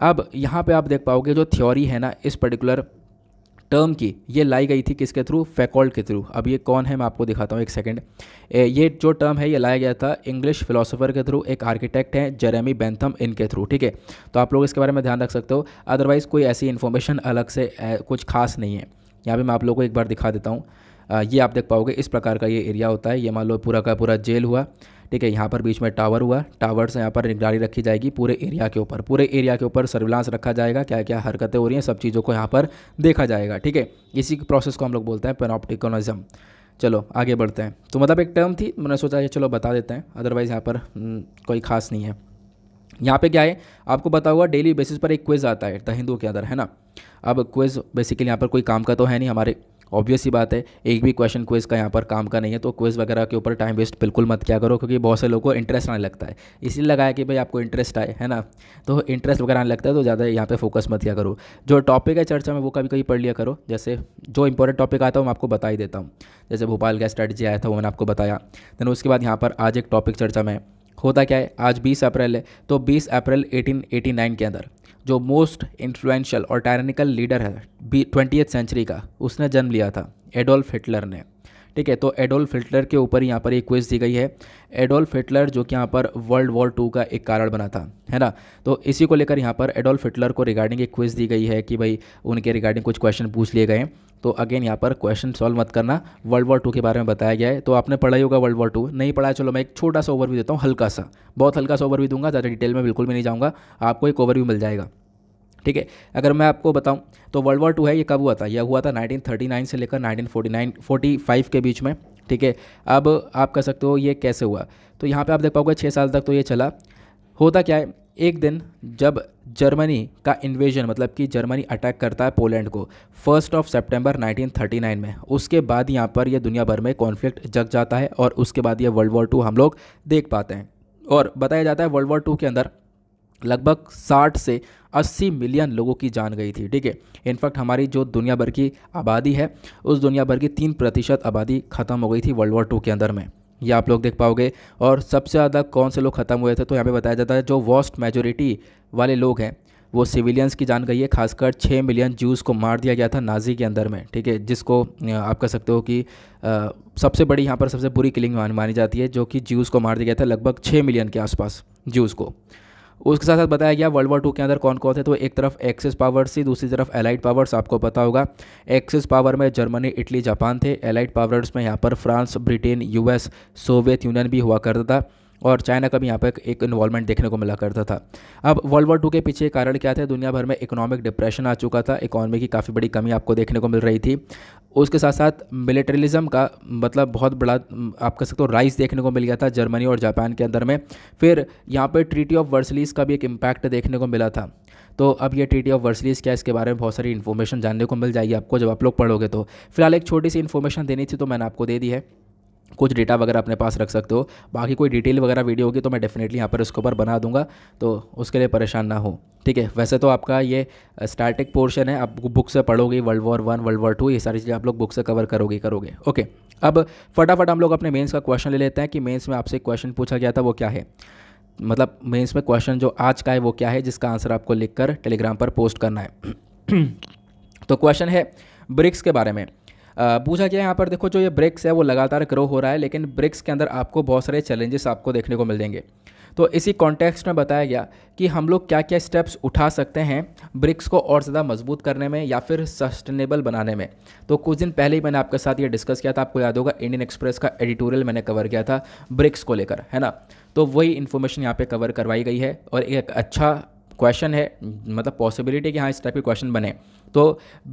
[SPEAKER 1] अब यहाँ पर आप देख पाओगे जो थ्योरी है ना इस पर्टिकुलर टर्म की ये लाई गई थी किसके थ्रू फैकॉल्ट के थ्रू अब ये कौन है मैं आपको दिखाता हूँ एक सेकेंड ये जो टर्म है ये लाया गया था इंग्लिश फिलोसोफर के थ्रू एक आर्किटेक्ट हैं जेरेमी बेंथम इनके थ्रू ठीक है तो आप लोग इसके बारे में ध्यान रख सकते हो अदरवाइज़ कोई ऐसी इन्फॉर्मेशन अलग से कुछ खास नहीं है यहाँ पर मैं आप लोग को एक बार दिखा देता हूँ ये आप देख पाओगे इस प्रकार का ये एरिया होता है ये मान लो पूरा का पूरा जेल हुआ ठीक है यहाँ पर बीच में टावर हुआ टावर से यहाँ पर निगरानी रखी जाएगी पूरे एरिया के ऊपर पूरे एरिया के ऊपर सर्विलांस रखा जाएगा क्या क्या हरकतें हो रही हैं सब चीज़ों को यहाँ पर देखा जाएगा ठीक है इसी प्रोसेस को हम लोग बोलते हैं पेनोप्टिकोनिज्म चलो आगे बढ़ते हैं तो मतलब एक टर्म थी मैंने सोचा चलो बता देते हैं अदरवाइज़ यहाँ पर हम्म, कोई खास नहीं है यहाँ पे क्या है आपको बता हुआ डेली बेसिस पर एक क्विज़ आता है द हिंदू के अंदर है ना अब क्विज़ बेसिकली यहाँ पर कोई काम का तो है नहीं हमारे ऑब्वियस ही बात है एक भी क्वेश्चन क्विज का यहाँ पर काम का नहीं है तो क्विज वगैरह के ऊपर टाइम वेस्ट बिल्कुल मत क्या करो क्योंकि बहुत से लोगों को इंटरेस्ट आने लगता है इसलिए लगाया कि भाई आपको इंटरेस्ट आए है ना तो इंटरेस्ट वगैरह आने लगता है तो ज़्यादा यहाँ पर फोकस मत किया करो जो टॉपिक है चर्चा में वो कभी कभी पढ़ लिया करो जैसे जो इंपॉर्टेंट टॉपिक आता है मैं आपको बता ही देता हूँ जैसे भोपाल का स्ट्रेटजी आया था वो मैंने आपको बताया देन उसके बाद यहाँ पर आज एक टॉपिक चर्चा में होता क्या है आज 20 अप्रैल है तो 20 अप्रैल 1889 के अंदर जो मोस्ट इन्फ्लुएंशियल और टायरनिकल लीडर है बी ट्वेंटी सेंचुरी का उसने जन्म लिया था एडोल्फ हिटलर ने ठीक है तो एडोल्फ हिटलर के ऊपर यहाँ पर एक क्वेज दी गई है एडोल्फ हिटलर जो कि यहाँ पर वर्ल्ड वॉर टू का एक कारण बना था है ना तो इसी को लेकर यहाँ पर एडोल्फ हिटलर को रिगार्डिंग एक क्वेश्चन दी गई है कि भाई उनके रिगार्डिंग कुछ क्वेश्चन पूछ लिए गए तो अगेन यहाँ पर क्वेश्चन सॉल्व मत करना वर्ल्ड वॉर टू के बारे में बताया गया है तो आपने पढ़ा होगा वर्ल्ड वॉर टू नहीं पढ़ा है चलो मैं एक छोटा सा ओवरव्यू देता हूँ हल्का सा बहुत हल्का सा ओवरव्यू दूंगा ज़्यादा डिटेल में बिल्कुल भी नहीं जाऊँगा आपको एक ओवरव्यू मिल जाएगा ठीक है अगर मैं आपको बताऊं तो वर्ल्ड वॉर टू है ये कब हुआ था यह हुआ था 1939 से लेकर 1949 45 के बीच में ठीक है अब आप कह सकते हो ये कैसे हुआ तो यहाँ पे आप देख पाओगे छः साल तक तो ये चला होता क्या है एक दिन जब जर्मनी का इन्वेजन मतलब कि जर्मनी अटैक करता है पोलैंड को फर्स्ट ऑफ सेप्टेम्बर 1939 में उसके बाद यहाँ पर यह दुनिया भर में कॉन्फ्लिक्ट जग जाता है और उसके बाद ये वर्ल्ड वॉर टू हम लोग देख पाते हैं और बताया जाता है वर्ल्ड वॉर टू के अंदर लगभग 60 से अस्सी मिलियन लोगों की जान गई थी ठीक है इनफैक्ट हमारी जो दुनिया भर की आबादी है उस दुनिया भर की तीन प्रतिशत आबादी ख़त्म हो गई थी वर्ल्ड वॉर टू के अंदर में ये आप लोग देख पाओगे और सबसे ज़्यादा कौन से लोग ख़त्म हुए थे तो यहाँ पे बताया जाता है जो वॉस्ट मेजोरिटी वाले लोग हैं वो सिविलियंस की जान गई है खासकर छः मिलियन जूस को मार दिया गया था नाजी के अंदर में ठीक है जिसको आप कह सकते हो कि आ, सबसे बड़ी यहाँ पर सबसे बुरी किलिंग मानी जाती है जो कि जूस को मार दिया गया था लगभग छः मिलियन के आसपास जूस को उसके साथ साथ बताया गया वर्ल्ड वॉर टू के अंदर कौन कौन थे तो एक तरफ एक्सिस पावर्स थी दूसरी तरफ एलाइड पावर्स आपको पता होगा एक्सिस पावर में जर्मनी इटली जापान थे एलाइड पावर्स में यहाँ पर France Britain US Soviet Union भी हुआ करता था और चाइना का भी यहाँ पर एक इन्वॉल्वमेंट देखने को मिला करता था अब वर्ल्ड वॉर टू के पीछे कारण क्या थे दुनिया भर में इकोनॉमिक डिप्रेशन आ चुका था इकॉनमी की काफ़ी बड़ी कमी आपको देखने को मिल रही थी उसके साथ साथ मिलिट्रलिज़म का मतलब बहुत बड़ा आप कह सकते हो राइस देखने को मिल गया था जर्मनी और जापान के अंदर में फिर यहाँ पर ट्रीटी ऑफ वर्सलीस का भी एक इम्पैक्ट देखने को मिला था तो अब ये ट्रीटी ऑफ वर्सलीस क्या इसके बारे में बहुत सारी इन्फॉर्मेशन जानने को मिल जाएगी आपको जब आप लोग पढ़ोगे तो फिलहाल एक छोटी सी इन्फॉर्मेशन देनी थी तो मैंने आपको दे दी है कुछ डेटा वगैरह अपने पास रख सकते हो बाकी कोई डिटेल वगैरह वीडियो होगी तो मैं डेफिनेटली यहाँ पर उसके ऊपर बना दूंगा तो उसके लिए परेशान ना हो ठीक है वैसे तो आपका ये स्टार्टिक पोर्शन है आप बुक से पढ़ोगे world war one world war two ये सारी चीज़ें आप लोग बुक से कवर करोगे करोगे ओके अब फटाफट हम लोग अपने मेन्स का क्वेश्चन ले लेते हैं कि मेन्स में आपसे क्वेश्चन पूछा गया था वो क्या है मतलब मेन्स में क्वेश्चन जो आज का है वो क्या है जिसका आंसर आपको लिखकर टेलीग्राम पर पोस्ट करना है तो क्वेश्चन है ब्रिक्स के बारे में पूछा गया यहाँ पर देखो जो ये ब्रिक्स है वो लगातार ग्रो हो रहा है लेकिन ब्रिक्स के अंदर आपको बहुत सारे चैलेंजेस आपको देखने को मिल देंगे तो इसी कॉन्टेक्स्ट में बताया गया कि हम लोग क्या क्या स्टेप्स उठा सकते हैं ब्रिक्स को और ज़्यादा मजबूत करने में या फिर सस्टेनेबल बनाने में तो कुछ दिन पहले ही मैंने आपके साथ ये डिस्कस किया था आपको याद होगा इंडियन एक्सप्रेस का एडिटोरियल मैंने कवर किया था ब्रिक्स को लेकर है ना तो वही इन्फॉर्मेशन यहाँ पर कवर करवाई गई है और एक अच्छा क्वेश्चन है मतलब पॉसिबिलिटी कि हाँ इस टाइप के क्वेश्चन बने तो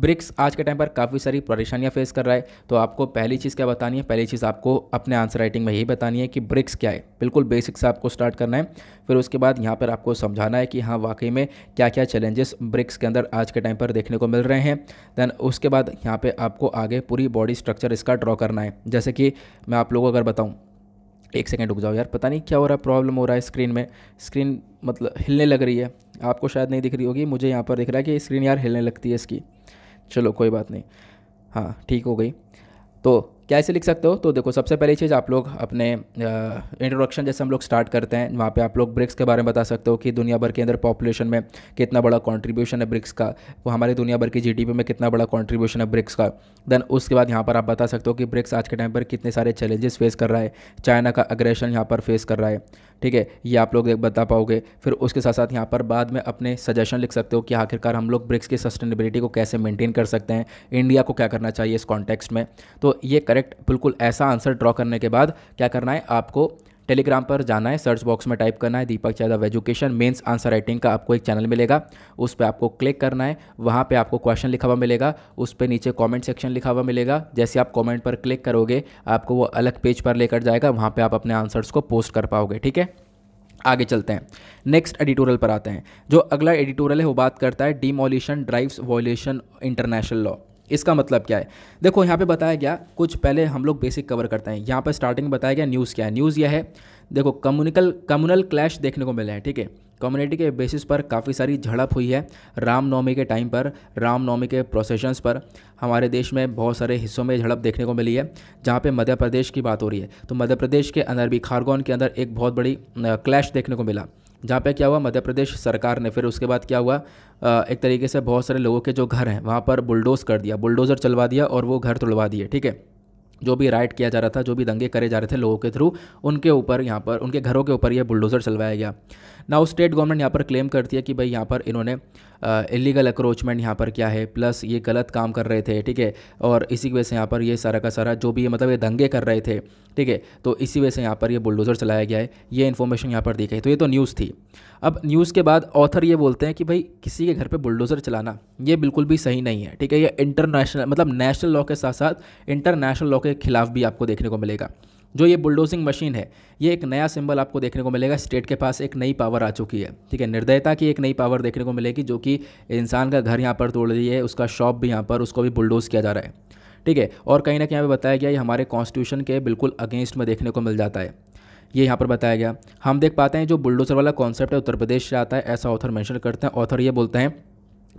[SPEAKER 1] ब्रिक्स आज के टाइम पर काफ़ी सारी परेशानियाँ फेस कर रहा है तो आपको पहली चीज़ क्या बतानी है पहली चीज़ आपको अपने आंसर राइटिंग में यही बतानी है कि ब्रिक्स क्या है बिल्कुल बेसिक से आपको स्टार्ट करना है फिर उसके बाद यहाँ पर आपको समझाना है कि हाँ वाकई में क्या क्या चैलेंजेस ब्रिक्स के अंदर आज के टाइम पर देखने को मिल रहे हैं दैन उसके बाद यहाँ पर आपको आगे पूरी बॉडी स्ट्रक्चर इसका ड्रॉ करना है जैसे कि मैं आप लोगों को अगर बताऊँ एक सेकेंड रुक जाओ यार पता नहीं क्या हो रहा है प्रॉब्लम हो रहा है स्क्रीन में स्क्रीन मतलब हिलने लग रही है आपको शायद नहीं दिख रही होगी मुझे यहाँ पर दिख रहा है कि स्क्रीन यार हिलने लगती है इसकी चलो कोई बात नहीं हाँ ठीक हो गई तो क्या ऐसे लिख सकते हो तो देखो सबसे पहली चीज़ आप लोग अपने इंट्रोडक्शन जैसे हम लोग स्टार्ट करते हैं वहाँ पे आप लोग ब्रिक्स के बारे में बता सकते हो कि दुनिया भर के अंदर पॉपुलेशन में कितना बड़ा कंट्रीब्यूशन है ब्रिक्स का वो हमारे दुनिया भर की जीडीपी में कितना बड़ा कंट्रीब्यूशन है ब्रिक्स का देन उसके बाद यहाँ पर आप बता सकते हो कि ब्रिक्स आज के टाइम पर कितने सारे चैलेंजेस फेस कर रहा है चाइना का अग्रेशन यहाँ पर फेस कर रहा है ठीक है ये आप लोग एक बता पाओगे फिर उसके साथ साथ यहाँ पर बाद में अपने सजेशन लिख सकते हो कि आखिरकार हम लोग ब्रिक्स की सस्टेनेबिलिटी को कैसे मेंटेन कर सकते हैं इंडिया को क्या करना चाहिए इस कॉन्टेक्स्ट में तो ये करेक्ट बिल्कुल ऐसा आंसर ड्रॉ करने के बाद क्या करना है आपको टेलीग्राम पर जाना है सर्च बॉक्स में टाइप करना है Deepak Yadav education mains answer writing का आपको एक चैनल मिलेगा उस पर आपको क्लिक करना है वहाँ पर आपको क्वेश्चन लिखा हुआ मिलेगा उस पर नीचे कॉमेंट सेक्शन लिखा हुआ मिलेगा जैसे आप कॉमेंट पर क्लिक करोगे आपको वो अलग पेज पर लेकर जाएगा वहाँ पर आप अपने आंसर्स को पोस्ट कर पाओगे ठीक है आगे चलते हैं नेक्स्ट एडिटोरियल पर आते हैं जो अगला एडिटोरियल है वो बात करता है demolition drives violation international law इसका मतलब क्या है देखो यहाँ पे बताया गया कुछ पहले हम लोग बेसिक कवर करते हैं यहाँ पर स्टार्टिंग बताया गया न्यूज़ क्या है न्यूज़ यह है देखो कम्युनिकल कम्युनल क्लैश देखने को मिले हैं ठीक है कम्युनिटी के बेसिस पर काफ़ी सारी झड़प हुई है रामनवमी के टाइम पर रामनवमी के प्रोसेशंस पर हमारे देश में बहुत सारे हिस्सों में झड़प देखने को मिली है जहाँ पे मध्य प्रदेश की बात हो रही है तो मध्य प्रदेश के अंदर भी खारगोन के अंदर एक बहुत बड़ी क्लैश देखने को मिला जहाँ पे क्या हुआ मध्य प्रदेश सरकार ने फिर उसके बाद क्या हुआ एक तरीके से बहुत सारे लोगों के जो घर हैं वहाँ पर बुलडोज़ कर दिया बुलडोज़र चलवा दिया और वो घर तुड़वा दिए ठीक है जो भी राइट किया जा रहा था जो भी दंगे करे जा रहे थे लोगों के थ्रू उनके ऊपर यहाँ पर उनके घरों के ऊपर यह बुलडोज़र चलवाया गया ना स्टेट गवर्नमेंट यहाँ पर क्लेम करती है कि भाई यहाँ पर इन्होंने इलीगल अक्रोचमेंट यहाँ पर किया है प्लस ये गलत काम कर रहे थे ठीक है और इसी वजह से यहाँ पर ये सारा का सारा जो भी ये मतलब ये दंगे कर रहे थे ठीक है तो इसी वजह से यहाँ पर ये बुलडोज़र चलाया गया है ये इन्फॉर्मेशन यहाँ पर दी गई तो ये तो न्यूज़ थी अब न्यूज़ के बाद ऑथर ये बोलते हैं कि भाई किसी के घर पर बुलडोज़र चलाना ये बिल्कुल भी सही नहीं है ठीक है ये इंटरनेशनल मतलब नेशनल लॉ के साथ साथ इंटरनेशनल लॉ के खिलाफ भी आपको देखने को मिलेगा जो ये बुलडोजिंग मशीन है ये एक नया सिंबल आपको देखने को मिलेगा स्टेट के पास एक नई पावर आ चुकी है ठीक है निर्दयता की एक नई पावर देखने को मिलेगी जो कि इंसान का घर यहाँ पर तोड़ रही है उसका शॉप भी यहाँ पर उसको भी बुलडोज किया जा रहा है ठीक है और कहीं ना कहीं यहाँ पर बताया गया ये हमारे कॉन्स्टिट्यूशन के बिल्कुल अगेंस्ट में देखने को मिल जाता है ये यहाँ पर बताया गया हम देख पाते हैं जो बुलडोजर वाला कॉन्सेप्ट है उत्तर प्रदेश से आता है ऐसा ऑथर मैंशन करते हैं ऑथर ये बोलते हैं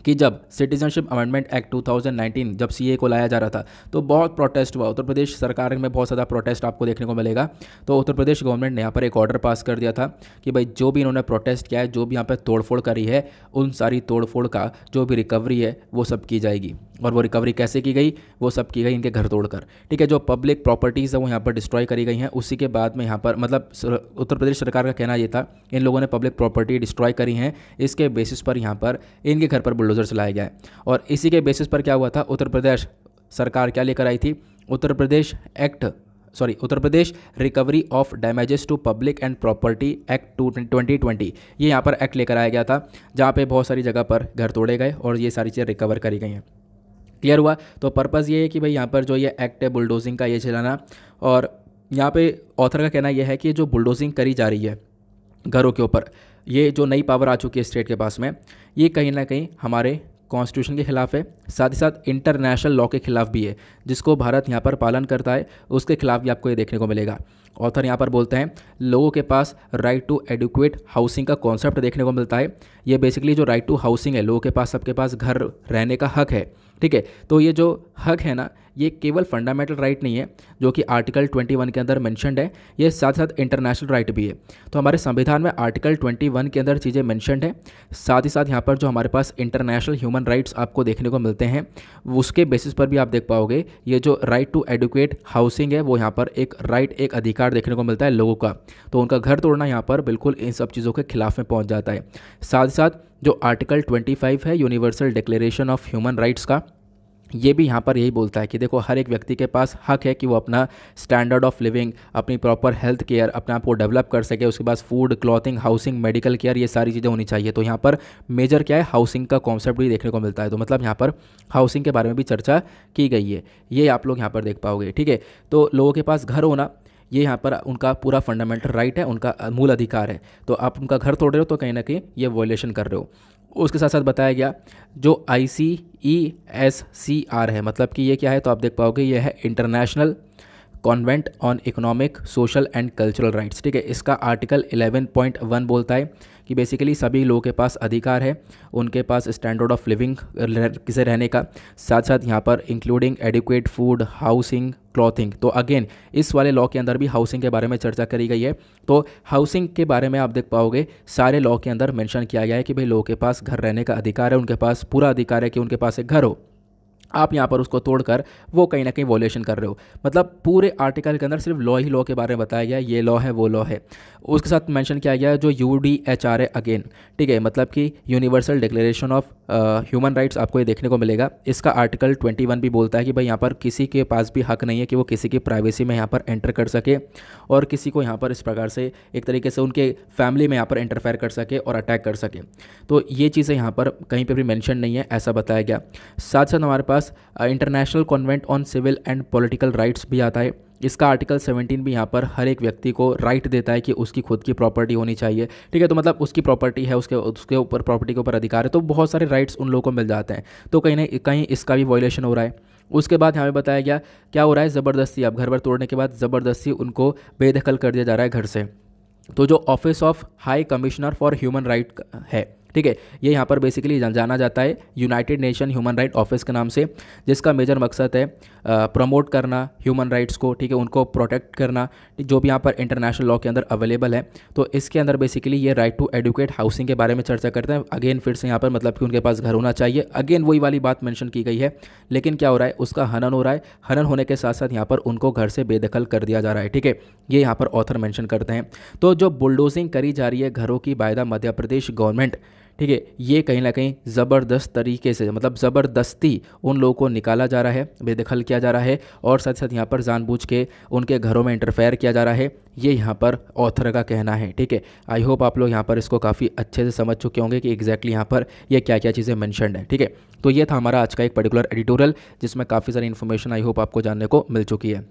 [SPEAKER 1] कि जब सिटीजनशिप अमेंडमेंट एक्ट 2019 जब सीए को लाया जा रहा था तो बहुत प्रोटेस्ट हुआ उत्तर प्रदेश सरकार में बहुत ज़्यादा प्रोटेस्ट आपको देखने को मिलेगा तो उत्तर प्रदेश गवर्नमेंट ने यहाँ पर एक ऑर्डर पास कर दिया था कि भाई जो भी इन्होंने प्रोटेस्ट किया है जो भी यहाँ पर तोड़फोड़ करी है उन सारी तोड़फोड़ का जो भी रिकवरी है वो सब की जाएगी और वो रिकवरी कैसे की गई वो सब की गई इनके घर तोड़कर ठीक है जो पब्लिक प्रॉपर्टीज़ है वो यहाँ पर डिस्ट्रॉय करी गई हैं उसी के बाद में यहाँ पर मतलब उत्तर प्रदेश सरकार का कहना ये था इन लोगों ने पब्लिक प्रॉपर्टी डिस्ट्रॉय करी हैं इसके बेसिस पर यहाँ पर इनके घर पर बुलडोज़र चलाया गया है और इसी के बेसिस पर क्या हुआ था उत्तर प्रदेश सरकार क्या लेकर आई थी Uttar Pradesh act sorry Uttar Pradesh recovery of damages to public and property act two twenty twenty ये यहाँ पर एक्ट लेकर आया गया था जहाँ पे बहुत सारी जगह पर घर तोड़े गए और ये सारी चीज़ें रिकवर करी गई हैं क्लियर हुआ तो पर्पज़ ये है कि भाई यहाँ पर जो ये एक्ट है बुलडोजिंग का ये चलाना और यहाँ पे ऑथर का कहना यह है कि जो बुलडोजिंग करी जा रही है घरों के ऊपर ये जो नई पावर आ चुकी है स्टेट के पास में ये कहीं ना कहीं हमारे कॉन्स्टिट्यूशन के खिलाफ है साथ ही साथ इंटरनेशनल लॉ के खिलाफ भी है जिसको भारत यहाँ पर पालन करता है उसके खिलाफ भी आपको ये देखने को मिलेगा ऑथर यहाँ पर बोलते हैं लोगों के पास राइट टू एडुकेट हाउसिंग का कॉन्सेप्ट देखने को मिलता है ये बेसिकली जो राइट टू हाउसिंग है लोगों के पास सबके पास घर रहने का हक है ठीक है तो ये जो हक है ना ये केवल फंडामेंटल राइट नहीं है जो कि आर्टिकल 21 के अंदर मैंशनड है ये साथ साथ इंटरनेशनल राइट भी है तो हमारे संविधान में आर्टिकल 21 के अंदर चीज़ें मैंशनड हैं साथ ही साथ यहाँ पर जो हमारे पास इंटरनेशनल ह्यूमन राइट्स आपको देखने को मिलते हैं उसके बेसिस पर भी आप देख पाओगे ये जो राइट टू एडुकेट हाउसिंग है वो यहाँ पर एक राइट एक अधिकार देखने को मिलता है लोगों का तो उनका घर तोड़ना यहाँ पर बिल्कुल इन सब चीज़ों के खिलाफ में पहुँच जाता है साथ ही साथ जो आर्टिकल 25 है universal declaration of human rights का ये भी यहाँ पर यही बोलता है कि देखो हर एक व्यक्ति के पास हक है कि वो अपना स्टैंडर्ड ऑफ लिविंग अपनी प्रॉपर हेल्थ केयर अपने आप को डेवलप कर सके उसके पास food clothing housing medical care ये सारी चीज़ें होनी चाहिए तो यहाँ पर मेजर क्या है हाउसिंग का कॉन्सेप्ट भी देखने को मिलता है तो मतलब यहाँ पर हाउसिंग के बारे में भी चर्चा की गई है ये आप लोग यहाँ पर देख पाओगे ठीक है तो लोगों के पास घर होना ये यहाँ पर उनका पूरा फंडामेंटल राइट है उनका मूल अधिकार है तो आप उनका घर तोड़ रहे हो तो कहीं ना कहीं ये वॉयलेशन कर रहे हो उसके साथ साथ बताया गया जो आई सी ई एस सी आर है मतलब कि ये क्या है तो आप देख पाओगे ये है international covenant on economic social and cultural rights ठीक है इसका आर्टिकल 11.1 बोलता है कि बेसिकली सभी लोगों के पास अधिकार है उनके पास स्टैंडर्ड ऑफ लिविंग किसे रहने का साथ साथ यहाँ पर including adequate food housing clothing तो अगेन इस वाले लॉ के अंदर भी हाउसिंग के बारे में चर्चा करी गई है तो हाउसिंग के बारे में आप देख पाओगे सारे लॉ के अंदर मेंशन किया गया है कि भाई लोगों के पास घर रहने का अधिकार है उनके पास पूरा अधिकार है कि उनके पास एक घर हो आप यहाँ पर उसको तोड़कर वो कहीं ना कहीं वॉल्यूशन कर रहे हो मतलब पूरे आर्टिकल के अंदर सिर्फ लॉ ही लॉ के बारे में बताया गया ये लॉ है वो लॉ है उसके साथ मेंशन किया गया जो यू डी एच आर है अगेन ठीक है मतलब कि universal declaration of human rights आपको ये देखने को मिलेगा इसका आर्टिकल वन भी बोलता है कि भाई यहाँ पर किसी के पास भी हक नहीं है कि वो किसी की प्राइवेसी में यहाँ पर एंटर कर सके और किसी को यहाँ पर इस प्रकार से एक तरीके से उनके फैमिली में यहाँ पर इंटरफेयर कर सके और अटैक कर सके तो ये चीज़ें यहाँ पर कहीं पर भी मैंशन नहीं है ऐसा बताया गया साथ साथ हमारे पास पास international covenant on civil and political rights भी आता है इसका आर्टिकल 17 भी यहाँ पर हर एक व्यक्ति को राइट देता है कि उसकी खुद की प्रॉपर्टी होनी चाहिए ठीक है तो मतलब उसकी प्रॉपर्टी है उसके उसके ऊपर प्रॉपर्टी के ऊपर अधिकार है तो बहुत सारे राइट्स उन लोगों को मिल जाते हैं तो कहीं ना कहीं इसका भी वॉयलेशन हो रहा है उसके बाद यहाँ पर बताया गया क्या हो रहा है ज़बरदस्ती अब घर पर तोड़ने के बाद ज़बरदस्ती उनको बेदखल कर दिया जा रहा है घर से तो जो office of high commissioner for human right है ठीक है ये यहाँ पर बेसिकली जाना जाता है United Nation human right office के नाम से जिसका मेजर मकसद है प्रमोट करना ह्यूमन राइट्स को ठीक है उनको प्रोटेक्ट करना जो भी यहाँ पर इंटरनेशनल लॉ के अंदर अवेलेबल है तो इसके अंदर बेसिकली ये राइट टू एडुकेट हाउसिंग के बारे में चर्चा करते हैं अगेन फिर से यहाँ पर मतलब कि उनके पास घर होना चाहिए अगेन वही वाली बात मैंशन की गई है लेकिन क्या हो रहा है उसका हनन हो रहा है हनन होने के साथ साथ यहाँ पर उनको घर से बेदखल कर दिया जा रहा है ठीक है ये यहाँ पर ऑथर मैंशन करते हैं तो जो बुलडोजिंग करी जा रही है घरों की बायदा मध्य प्रदेश गवर्नमेंट ठीक है ये कहीं ना कहीं ज़बरदस्त तरीके से मतलब ज़बरदस्ती उन लोगों को निकाला जा रहा है बेदखल किया जा रहा है और साथ साथ यहाँ पर जानबूझ के उनके घरों में इंटरफेयर किया जा रहा है ये यहाँ पर ऑथर का कहना है ठीक है आई होप आप लोग यहाँ पर इसको काफ़ी अच्छे से समझ चुके होंगे कि एग्जैक्टली यहाँ पर ये क्या क्या चीज़ें मैंशनड है ठीक है तो ये था हमारा आज का एक पर्टिकुलर एडिटोरियल जिसमें काफ़ी सारी इन्फॉर्मेशन आई होप आपको जानने को मिल चुकी है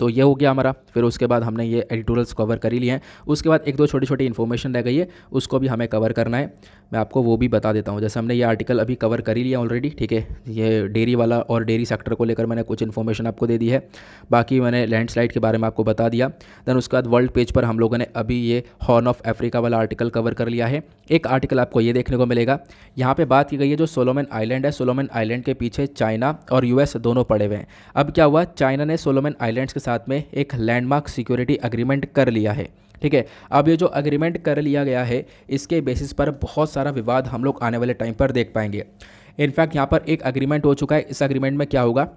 [SPEAKER 1] तो ये हो गया हमारा फिर उसके बाद हमने ये एडिटोरियल्स कवर कर ही लिए हैं उसके बाद एक दो छोटी छोटी इन्फॉर्मेशन रह गई है उसको भी हमें कवर करना है मैं आपको वो भी बता देता हूँ जैसे हमने ये आर्टिकल अभी कवर कर ही लिया ऑलरेडी ठीक है ये डेयरी वाला और डेयरी सेक्टर को लेकर मैंने कुछ इन्फॉर्मेशन आपको दे दी है बाकी मैंने लैंडस्लाइड के बारे में आपको बता दिया दैन उसके बाद वर्ल्ड पेज पर हम लोगों ने अभी ये हॉर्न ऑफ अफ्रीका वाला आर्टिकल कवर कर लिया है एक आर्टिकल आपको ये देखने को मिलेगा यहाँ पर बात की गई है जो सोलोमन आइलैंड है सोलोमन आइलैंड के पीछे चाइना और यू दोनों पड़े हुए हैं अब क्या हुआ चाइना ने सोलोमन आइलैंड्स के साथ साथ में एक लैंडमार्क सिक्योरिटी अग्रीमेंट कर लिया है ठीक है अब ये जो अग्रीमेंट कर लिया गया है इसके बेसिस पर बहुत सारा विवाद हम लोग आने वाले टाइम पर देख पाएंगे इनफैक्ट यहाँ पर एक अग्रीमेंट हो चुका है इस अग्रीमेंट में क्या होगा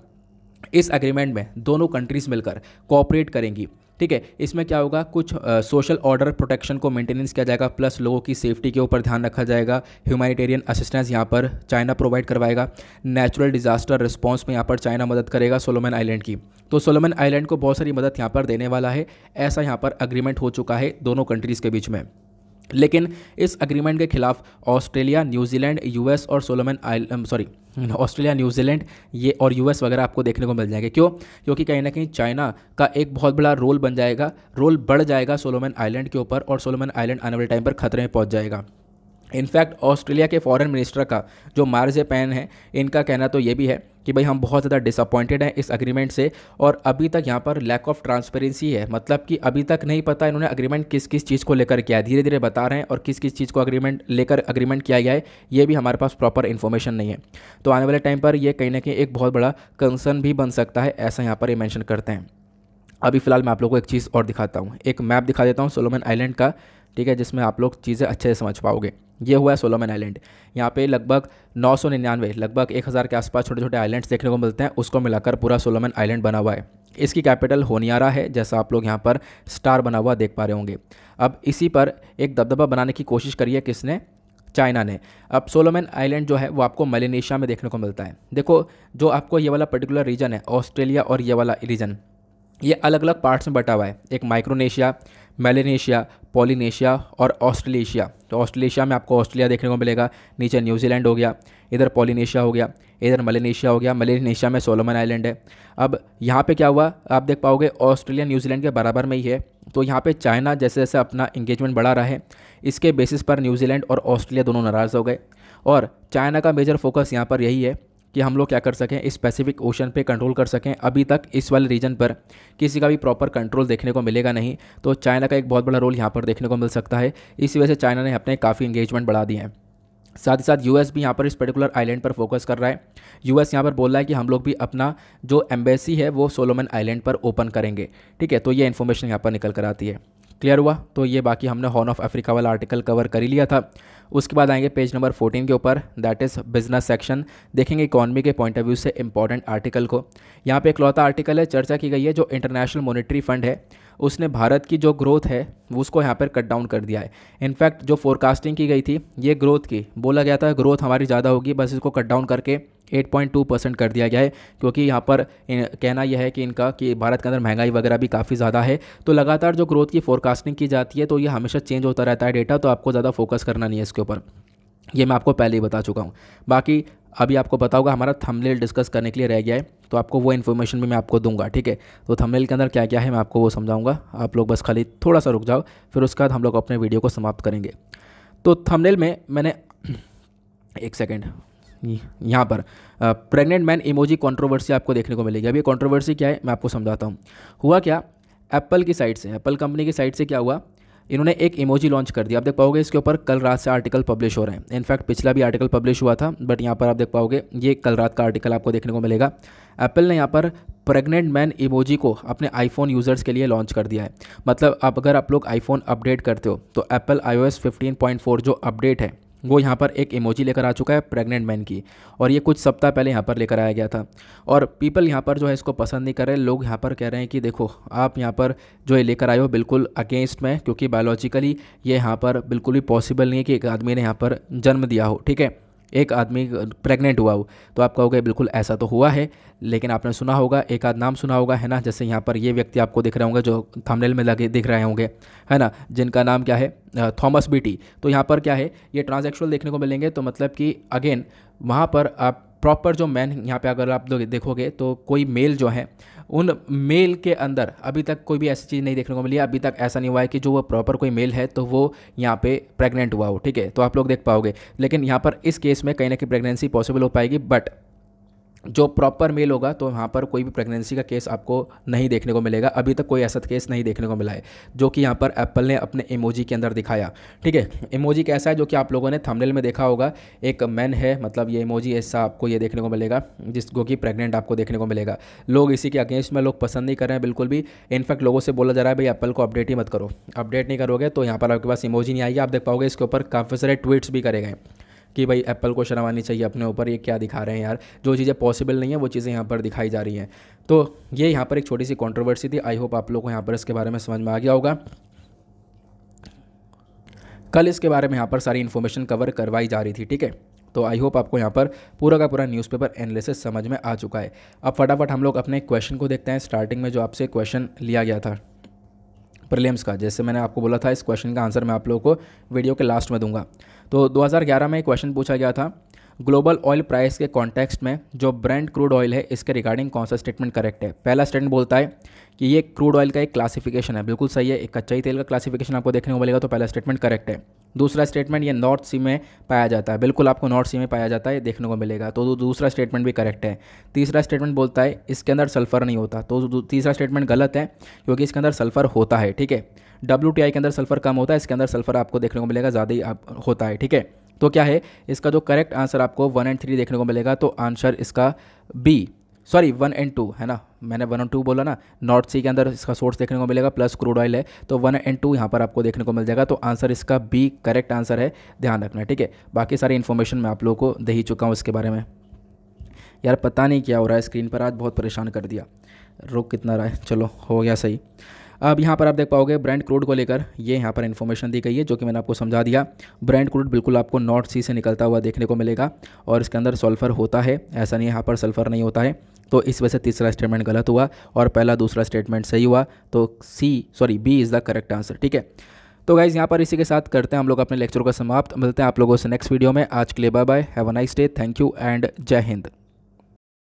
[SPEAKER 1] इस अग्रीमेंट में दोनों कंट्रीज़ मिलकर कॉपरेट करेंगी ठीक है इसमें क्या होगा कुछ सोशल ऑर्डर प्रोटेक्शन को मेंटेनेंस किया जाएगा प्लस लोगों की सेफ्टी के ऊपर ध्यान रखा जाएगा ह्यूमैनिटेरियन असिस्टेंस यहाँ पर चाइना प्रोवाइड करवाएगा नेचुरल डिजास्टर रिस्पॉन्स में यहाँ पर चाइना मदद करेगा सोलोमन आइलैंड की तो सोलोमन आइलैंड को बहुत सारी मदद यहाँ पर देने वाला है ऐसा यहाँ पर अग्रीमेंट हो चुका है दोनों कंट्रीज़ के बीच में लेकिन इस अग्रीमेंट के खिलाफ ऑस्ट्रेलिया न्यूजीलैंड यूएस और Solomon isle sorry Australia New Zealand ये और यूएस वगैरह आपको देखने को मिल जाएंगे क्यों क्योंकि कहीं ना कहीं चाइना का एक बहुत बड़ा रोल बन जाएगा रोल बढ़ जाएगा सोलोमन आइलैंड के ऊपर और सोलोमन आइलैंड आने वाले टाइम पर खतरे में पहुंच जाएगा इनफैक्ट ऑस्ट्रेलिया के फॉरेन मिनिस्टर का जो मार्जे पैन है इनका कहना तो ये भी है कि भाई हम बहुत ज़्यादा डिसअपॉइंटेड हैं इस अग्रीमेंट से और अभी तक यहाँ पर लैक ऑफ ट्रांसपेरेंसी है मतलब कि अभी तक नहीं पता इन्होंने अग्रीमेंट किस किस चीज़ को लेकर किया है धीरे धीरे बता रहे हैं और किस किस चीज़ को अग्रीमेंट लेकर अग्रीमेंट किया गया है ये भी हमारे पास प्रॉपर इन्फॉर्मेशन नहीं है तो आने वाले टाइम पर ये कहीं ना कहीं एक बहुत बड़ा कंसर्न भी बन सकता है ऐसा यहाँ पर ये मैंशन करते हैं अभी फ़िलहाल मैं आप लोग को एक चीज़ और दिखाता हूँ एक मैप दिखा देता हूँ सोलोमन आइलैंड का ठीक है जिसमें आप लोग चीज़ें अच्छे से समझ पाओगे ये हुआ है सोलोमन आइलैंड यहाँ पे लगभग नौ सौ निन्यानवे लगभग एक हज़ार के आसपास छोटे छोटे आइलैंड्स देखने को मिलते हैं उसको मिलाकर पूरा सोलोमन आइलैंड बना हुआ है इसकी कैपिटल होनियारा है जैसा आप लोग यहाँ पर स्टार बना हुआ देख पा रहे होंगे अब इसी पर एक दबदबा बनाने की कोशिश करी है किसने चाइना ने अब सोलोमैन आइलैंड जो है वो आपको मलेशिया में देखने को मिलता है देखो जो आपको ये वाला पर्टिकुलर रीजन है ऑस्ट्रेलिया और ये वाला रीजन ये अलग अलग पार्ट्स में बटा हुआ है एक माइक्रोनेशिया मेलेनेशिया पॉलीनेशिया और ऑस्ट्रेलेशिया तो ऑस्ट्रेलिया में आपको ऑस्ट्रेलिया देखने को मिलेगा नीचे न्यूजीलैंड हो गया इधर पॉलिनेशिया हो गया इधर मलेनेशिया हो गया मलेनेशिया में सोलोमन आइलैंड है अब यहाँ पे क्या हुआ आप देख पाओगे ऑस्ट्रेलिया न्यूजीलैंड के बराबर में ही है तो यहाँ पे चाइना जैसे जैसे अपना इंगेजमेंट बढ़ा रहा है इसके बेसिस पर न्यूजीलैंड और ऑस्ट्रेलिया दोनों नाराज़ हो गए और चाइना का मेजर फोकस यहाँ पर यही है कि हम लोग क्या कर सकें इस पैसिफिक ओशन पे कंट्रोल कर सकें अभी तक इस वाले रीजन पर किसी का भी प्रॉपर कंट्रोल देखने को मिलेगा नहीं तो चाइना का एक बहुत बड़ा रोल यहाँ पर देखने को मिल सकता है इसी वजह से चाइना ने अपने काफ़ी इंगेजमेंट बढ़ा दिए हैं साथ ही साथ यूएस भी यहाँ पर इस पर्टिकुलर आइलैंड पर फोकस कर रहा है यूएस यहाँ पर बोल रहा है कि हम लोग भी अपना जो एम्बेसी है वो सोलोमन आइलैंड पर ओपन करेंगे ठीक है तो ये इन्फॉर्मेशन यहाँ पर निकल कर आती है क्लियर हुआ तो ये बाकी हमने हॉर्न ऑफ अफ्रीका वाला आर्टिकल कवर कर ही लिया था उसके बाद आएंगे पेज नंबर 14 के ऊपर दैट इज़ बिजनेस सेक्शन देखेंगे इकॉनमी के पॉइंट ऑफ व्यू से इंपॉर्टेंट आर्टिकल को यहाँ पे एक लौता आर्टिकल है चर्चा की गई है जो इंटरनेशनल मॉनेटरी फंड है उसने भारत की जो ग्रोथ है उसको यहाँ पर कट डाउन कर दिया है इनफैक्ट जो फोरकास्टिंग की गई थी ये ग्रोथ की बोला गया था ग्रोथ हमारी ज़्यादा होगी बस इसको कट डाउन करके 8.2 परसेंट कर दिया गया है क्योंकि यहाँ पर कहना यह है कि इनका कि भारत के अंदर महंगाई वगैरह भी काफ़ी ज़्यादा है तो लगातार जो ग्रोथ की फोरकास्टिंग की जाती है तो ये हमेशा चेंज होता रहता है डेटा तो आपको ज़्यादा फोकस करना नहीं है इसके ऊपर ये मैं आपको पहले ही बता चुका हूँ बाकी अभी आपको पता हमारा थंबनेल डिस्कस करने के लिए रह गया है तो आपको वो इन्फॉर्मेशन भी मैं आपको दूंगा ठीक है तो थंबनेल के अंदर क्या क्या है मैं आपको वो समझाऊंगा आप लोग बस खाली थोड़ा सा रुक जाओ फिर उसके बाद हम लोग अपने वीडियो को समाप्त करेंगे तो थंबनेल में मैंने एक सेकेंड यहाँ पर प्रेग्नेंट मैन इमोजी कंट्रोवर्सी आपको देखने को मिलेगी अब ये कंट्रोवर्सी क्या है मैं आपको समझाता हूँ हुआ क्या एप्पल की साइड से एप्पल कंपनी की साइड से क्या हुआ इन्होंने एक इमोजी लॉन्च कर दिया आप देख पाओगे इसके ऊपर कल रात से आर्टिकल पब्लिश हो रहे हैं इनफैक्ट पिछला भी आर्टिकल पब्लिश हुआ था बट यहाँ पर आप देख पाओगे ये कल रात का आर्टिकल आपको देखने को मिलेगा एप्पल ने यहाँ पर प्रेग्नेंट मैन इमोजी को अपने आईफोन यूज़र्स के लिए लॉन्च कर दिया है मतलब आप अगर आप लोग आईफोन अपडेट करते हो तो एप्पल आई ओ जो अपडेट है वो यहाँ पर एक इमोजी लेकर आ चुका है प्रेग्नेंट मैन की और ये कुछ सप्ताह पहले यहाँ पर लेकर आया गया था और पीपल यहाँ पर जो है इसको पसंद नहीं कर रहे लोग यहाँ पर कह रहे हैं कि देखो आप यहाँ पर जो ये लेकर आए हो बिल्कुल अगेंस्ट में क्योंकि बायोलॉजिकली ये यहाँ पर बिल्कुल भी पॉसिबल नहीं है कि एक आदमी ने यहाँ पर जन्म दिया हो ठीक है एक आदमी प्रेग्नेंट हुआ हो तो आप कहोगे बिल्कुल ऐसा तो हुआ है लेकिन आपने सुना होगा एक आध नाम सुना होगा है ना जैसे यहाँ पर ये व्यक्ति आपको दिख रहे होंगे जो थंबनेल में लगे दिख रहे होंगे है ना जिनका नाम क्या है थॉमस बीटी तो यहाँ पर क्या है ये ट्रांजेक्शुअल देखने को मिलेंगे तो मतलब कि अगेन वहाँ पर आप प्रॉपर जो मैन यहाँ पे अगर आप लोग देखोगे तो कोई मेल जो है उन मेल के अंदर अभी तक कोई भी ऐसी चीज़ नहीं देखने को मिली अभी तक ऐसा नहीं हुआ है कि जो वो प्रॉपर कोई मेल है तो वो यहाँ पे प्रेग्नेंट हुआ हो ठीक है तो आप लोग देख पाओगे लेकिन यहाँ पर इस केस में कहीं ना कहीं प्रेगनेंसी पॉसिबल हो पाएगी बट जो प्रॉपर मेल होगा तो वहाँ पर कोई भी प्रेगनेंसी का केस आपको नहीं देखने को मिलेगा अभी तक कोई ऐसा केस नहीं देखने को मिला है जो कि यहाँ पर एप्पल ने अपने इमोजी के अंदर दिखाया ठीक है इमोजी कैसा है जो कि आप लोगों ने थंबनेल में देखा होगा एक मैन है मतलब ये इमोजी ऐसा आपको ये देखने को मिलेगा जिसको कि प्रेगनेंट आपको देखने को मिलेगा लोग इसी के अगेंस्ट में लोग पसंद नहीं कर रहे हैं बिल्कुल भी इनफैक्ट लोगों से बोला जा रहा है भाई एप्पल को अपडेट ही मत करो अपडेट नहीं करोगे तो यहाँ पर आपके पास इमोजी नहीं आएगी आप देख पाओगे इसके ऊपर काफ़ी सारे ट्वीट्स भी करे गए कि भाई एप्पल को शर्म आनी चाहिए अपने ऊपर ये क्या दिखा रहे हैं यार जो चीज़ें पॉसिबल नहीं है वो चीज़ें यहाँ पर दिखाई जा रही हैं तो ये यहाँ पर एक छोटी सी कॉन्ट्रोवर्सी थी आई होप आप लोग को यहाँ पर इसके बारे में समझ में आ गया होगा कल इसके बारे में यहाँ पर सारी इन्फॉर्मेशन कवर करवाई जा रही थी ठीक है तो आई होप आपको यहाँ पर पूरा का पूरा न्यूज़पेपर एनालिसिस समझ में आ चुका है अब फटाफट हम लोग अपने क्वेश्चन को देखते हैं स्टार्टिंग में जो आपसे क्वेश्चन लिया गया था प्रिलिम्स का जैसे मैंने आपको बोला था इस क्वेश्चन का आंसर मैं आप लोगों को वीडियो के लास्ट में दूंगा तो 2011 में एक क्वेश्चन पूछा गया था ग्लोबल ऑयल प्राइस के कॉन्टेक्स्ट में जो ब्रांड क्रूड ऑयल है इसके रिगार्डिंग कौन सा स्टेटमेंट करेक्ट है पहला स्टेटमेंट बोलता है कि ये क्रूड ऑयल का एक क्लासिफिकेशन है बिल्कुल सही है एक कच्चाई तेल का क्लासिफिकेशन आपको देखने को मिलेगा तो पहला स्टेटमेंट करेक्ट है दूसरा स्टेटमेंट ये नॉर्थ सी में पाया जाता है बिल्कुल आपको नॉर्थ सी में पाया जाता है देखने को मिलेगा तो दूसरा स्टेटमेंट भी करेक्ट है तीसरा स्टेटमेंट बोलता है इसके अंदर सल्फर नहीं होता तो तीसरा स्टेटमेंट गलत है क्योंकि इसके अंदर सल्फर होता है ठीक है डब्ल्यू के अंदर सल्फर कम होता है इसके अंदर सल्फर आपको देखने को मिलेगा ज़्यादा ही होता है ठीक है तो क्या है इसका जो करेक्ट आंसर आपको वन एंड थ्री देखने को मिलेगा तो आंसर इसका B sorry one and two है ना मैंने वन एंड टू बोला ना नॉर्थ सी के अंदर इसका सोर्स देखने को मिलेगा प्लस क्रूड ऑयल है तो वन एंड टू यहाँ पर आपको देखने को मिल जाएगा तो आंसर इसका बी करेक्ट आंसर है ध्यान रखना ठीक है बाकी सारी इन्फॉर्मेशन मैं आप लोगों को दे ही चुका हूँ इसके बारे में यार पता नहीं क्या हो रहा है स्क्रीन पर आज बहुत परेशान कर दिया रुक कितना रहा है चलो हो गया सही अब यहाँ पर आप देख पाओगे ब्रांड क्रूड को लेकर ये यहाँ पर इन्फॉर्मेशन दी गई है जो कि मैंने आपको समझा दिया ब्रांड क्रूड बिल्कुल आपको नॉर्थ सी से निकलता हुआ देखने को मिलेगा और इसके अंदर सल्फ़र होता है ऐसा नहीं यहाँ पर सल्फ़र नहीं होता है तो इस वजह से तीसरा स्टेटमेंट गलत हुआ और पहला दूसरा स्टेटमेंट सही हुआ तो C sorry B is the correct answer ठीक है तो गाइज़ यहाँ पर इसी के साथ करते हैं हम लोग अपने लेक्चर का समाप्त मिलते हैं आप लोगों से नेक्स्ट वीडियो में आज के लिए bye bye have a nice day thank you and जय हिंद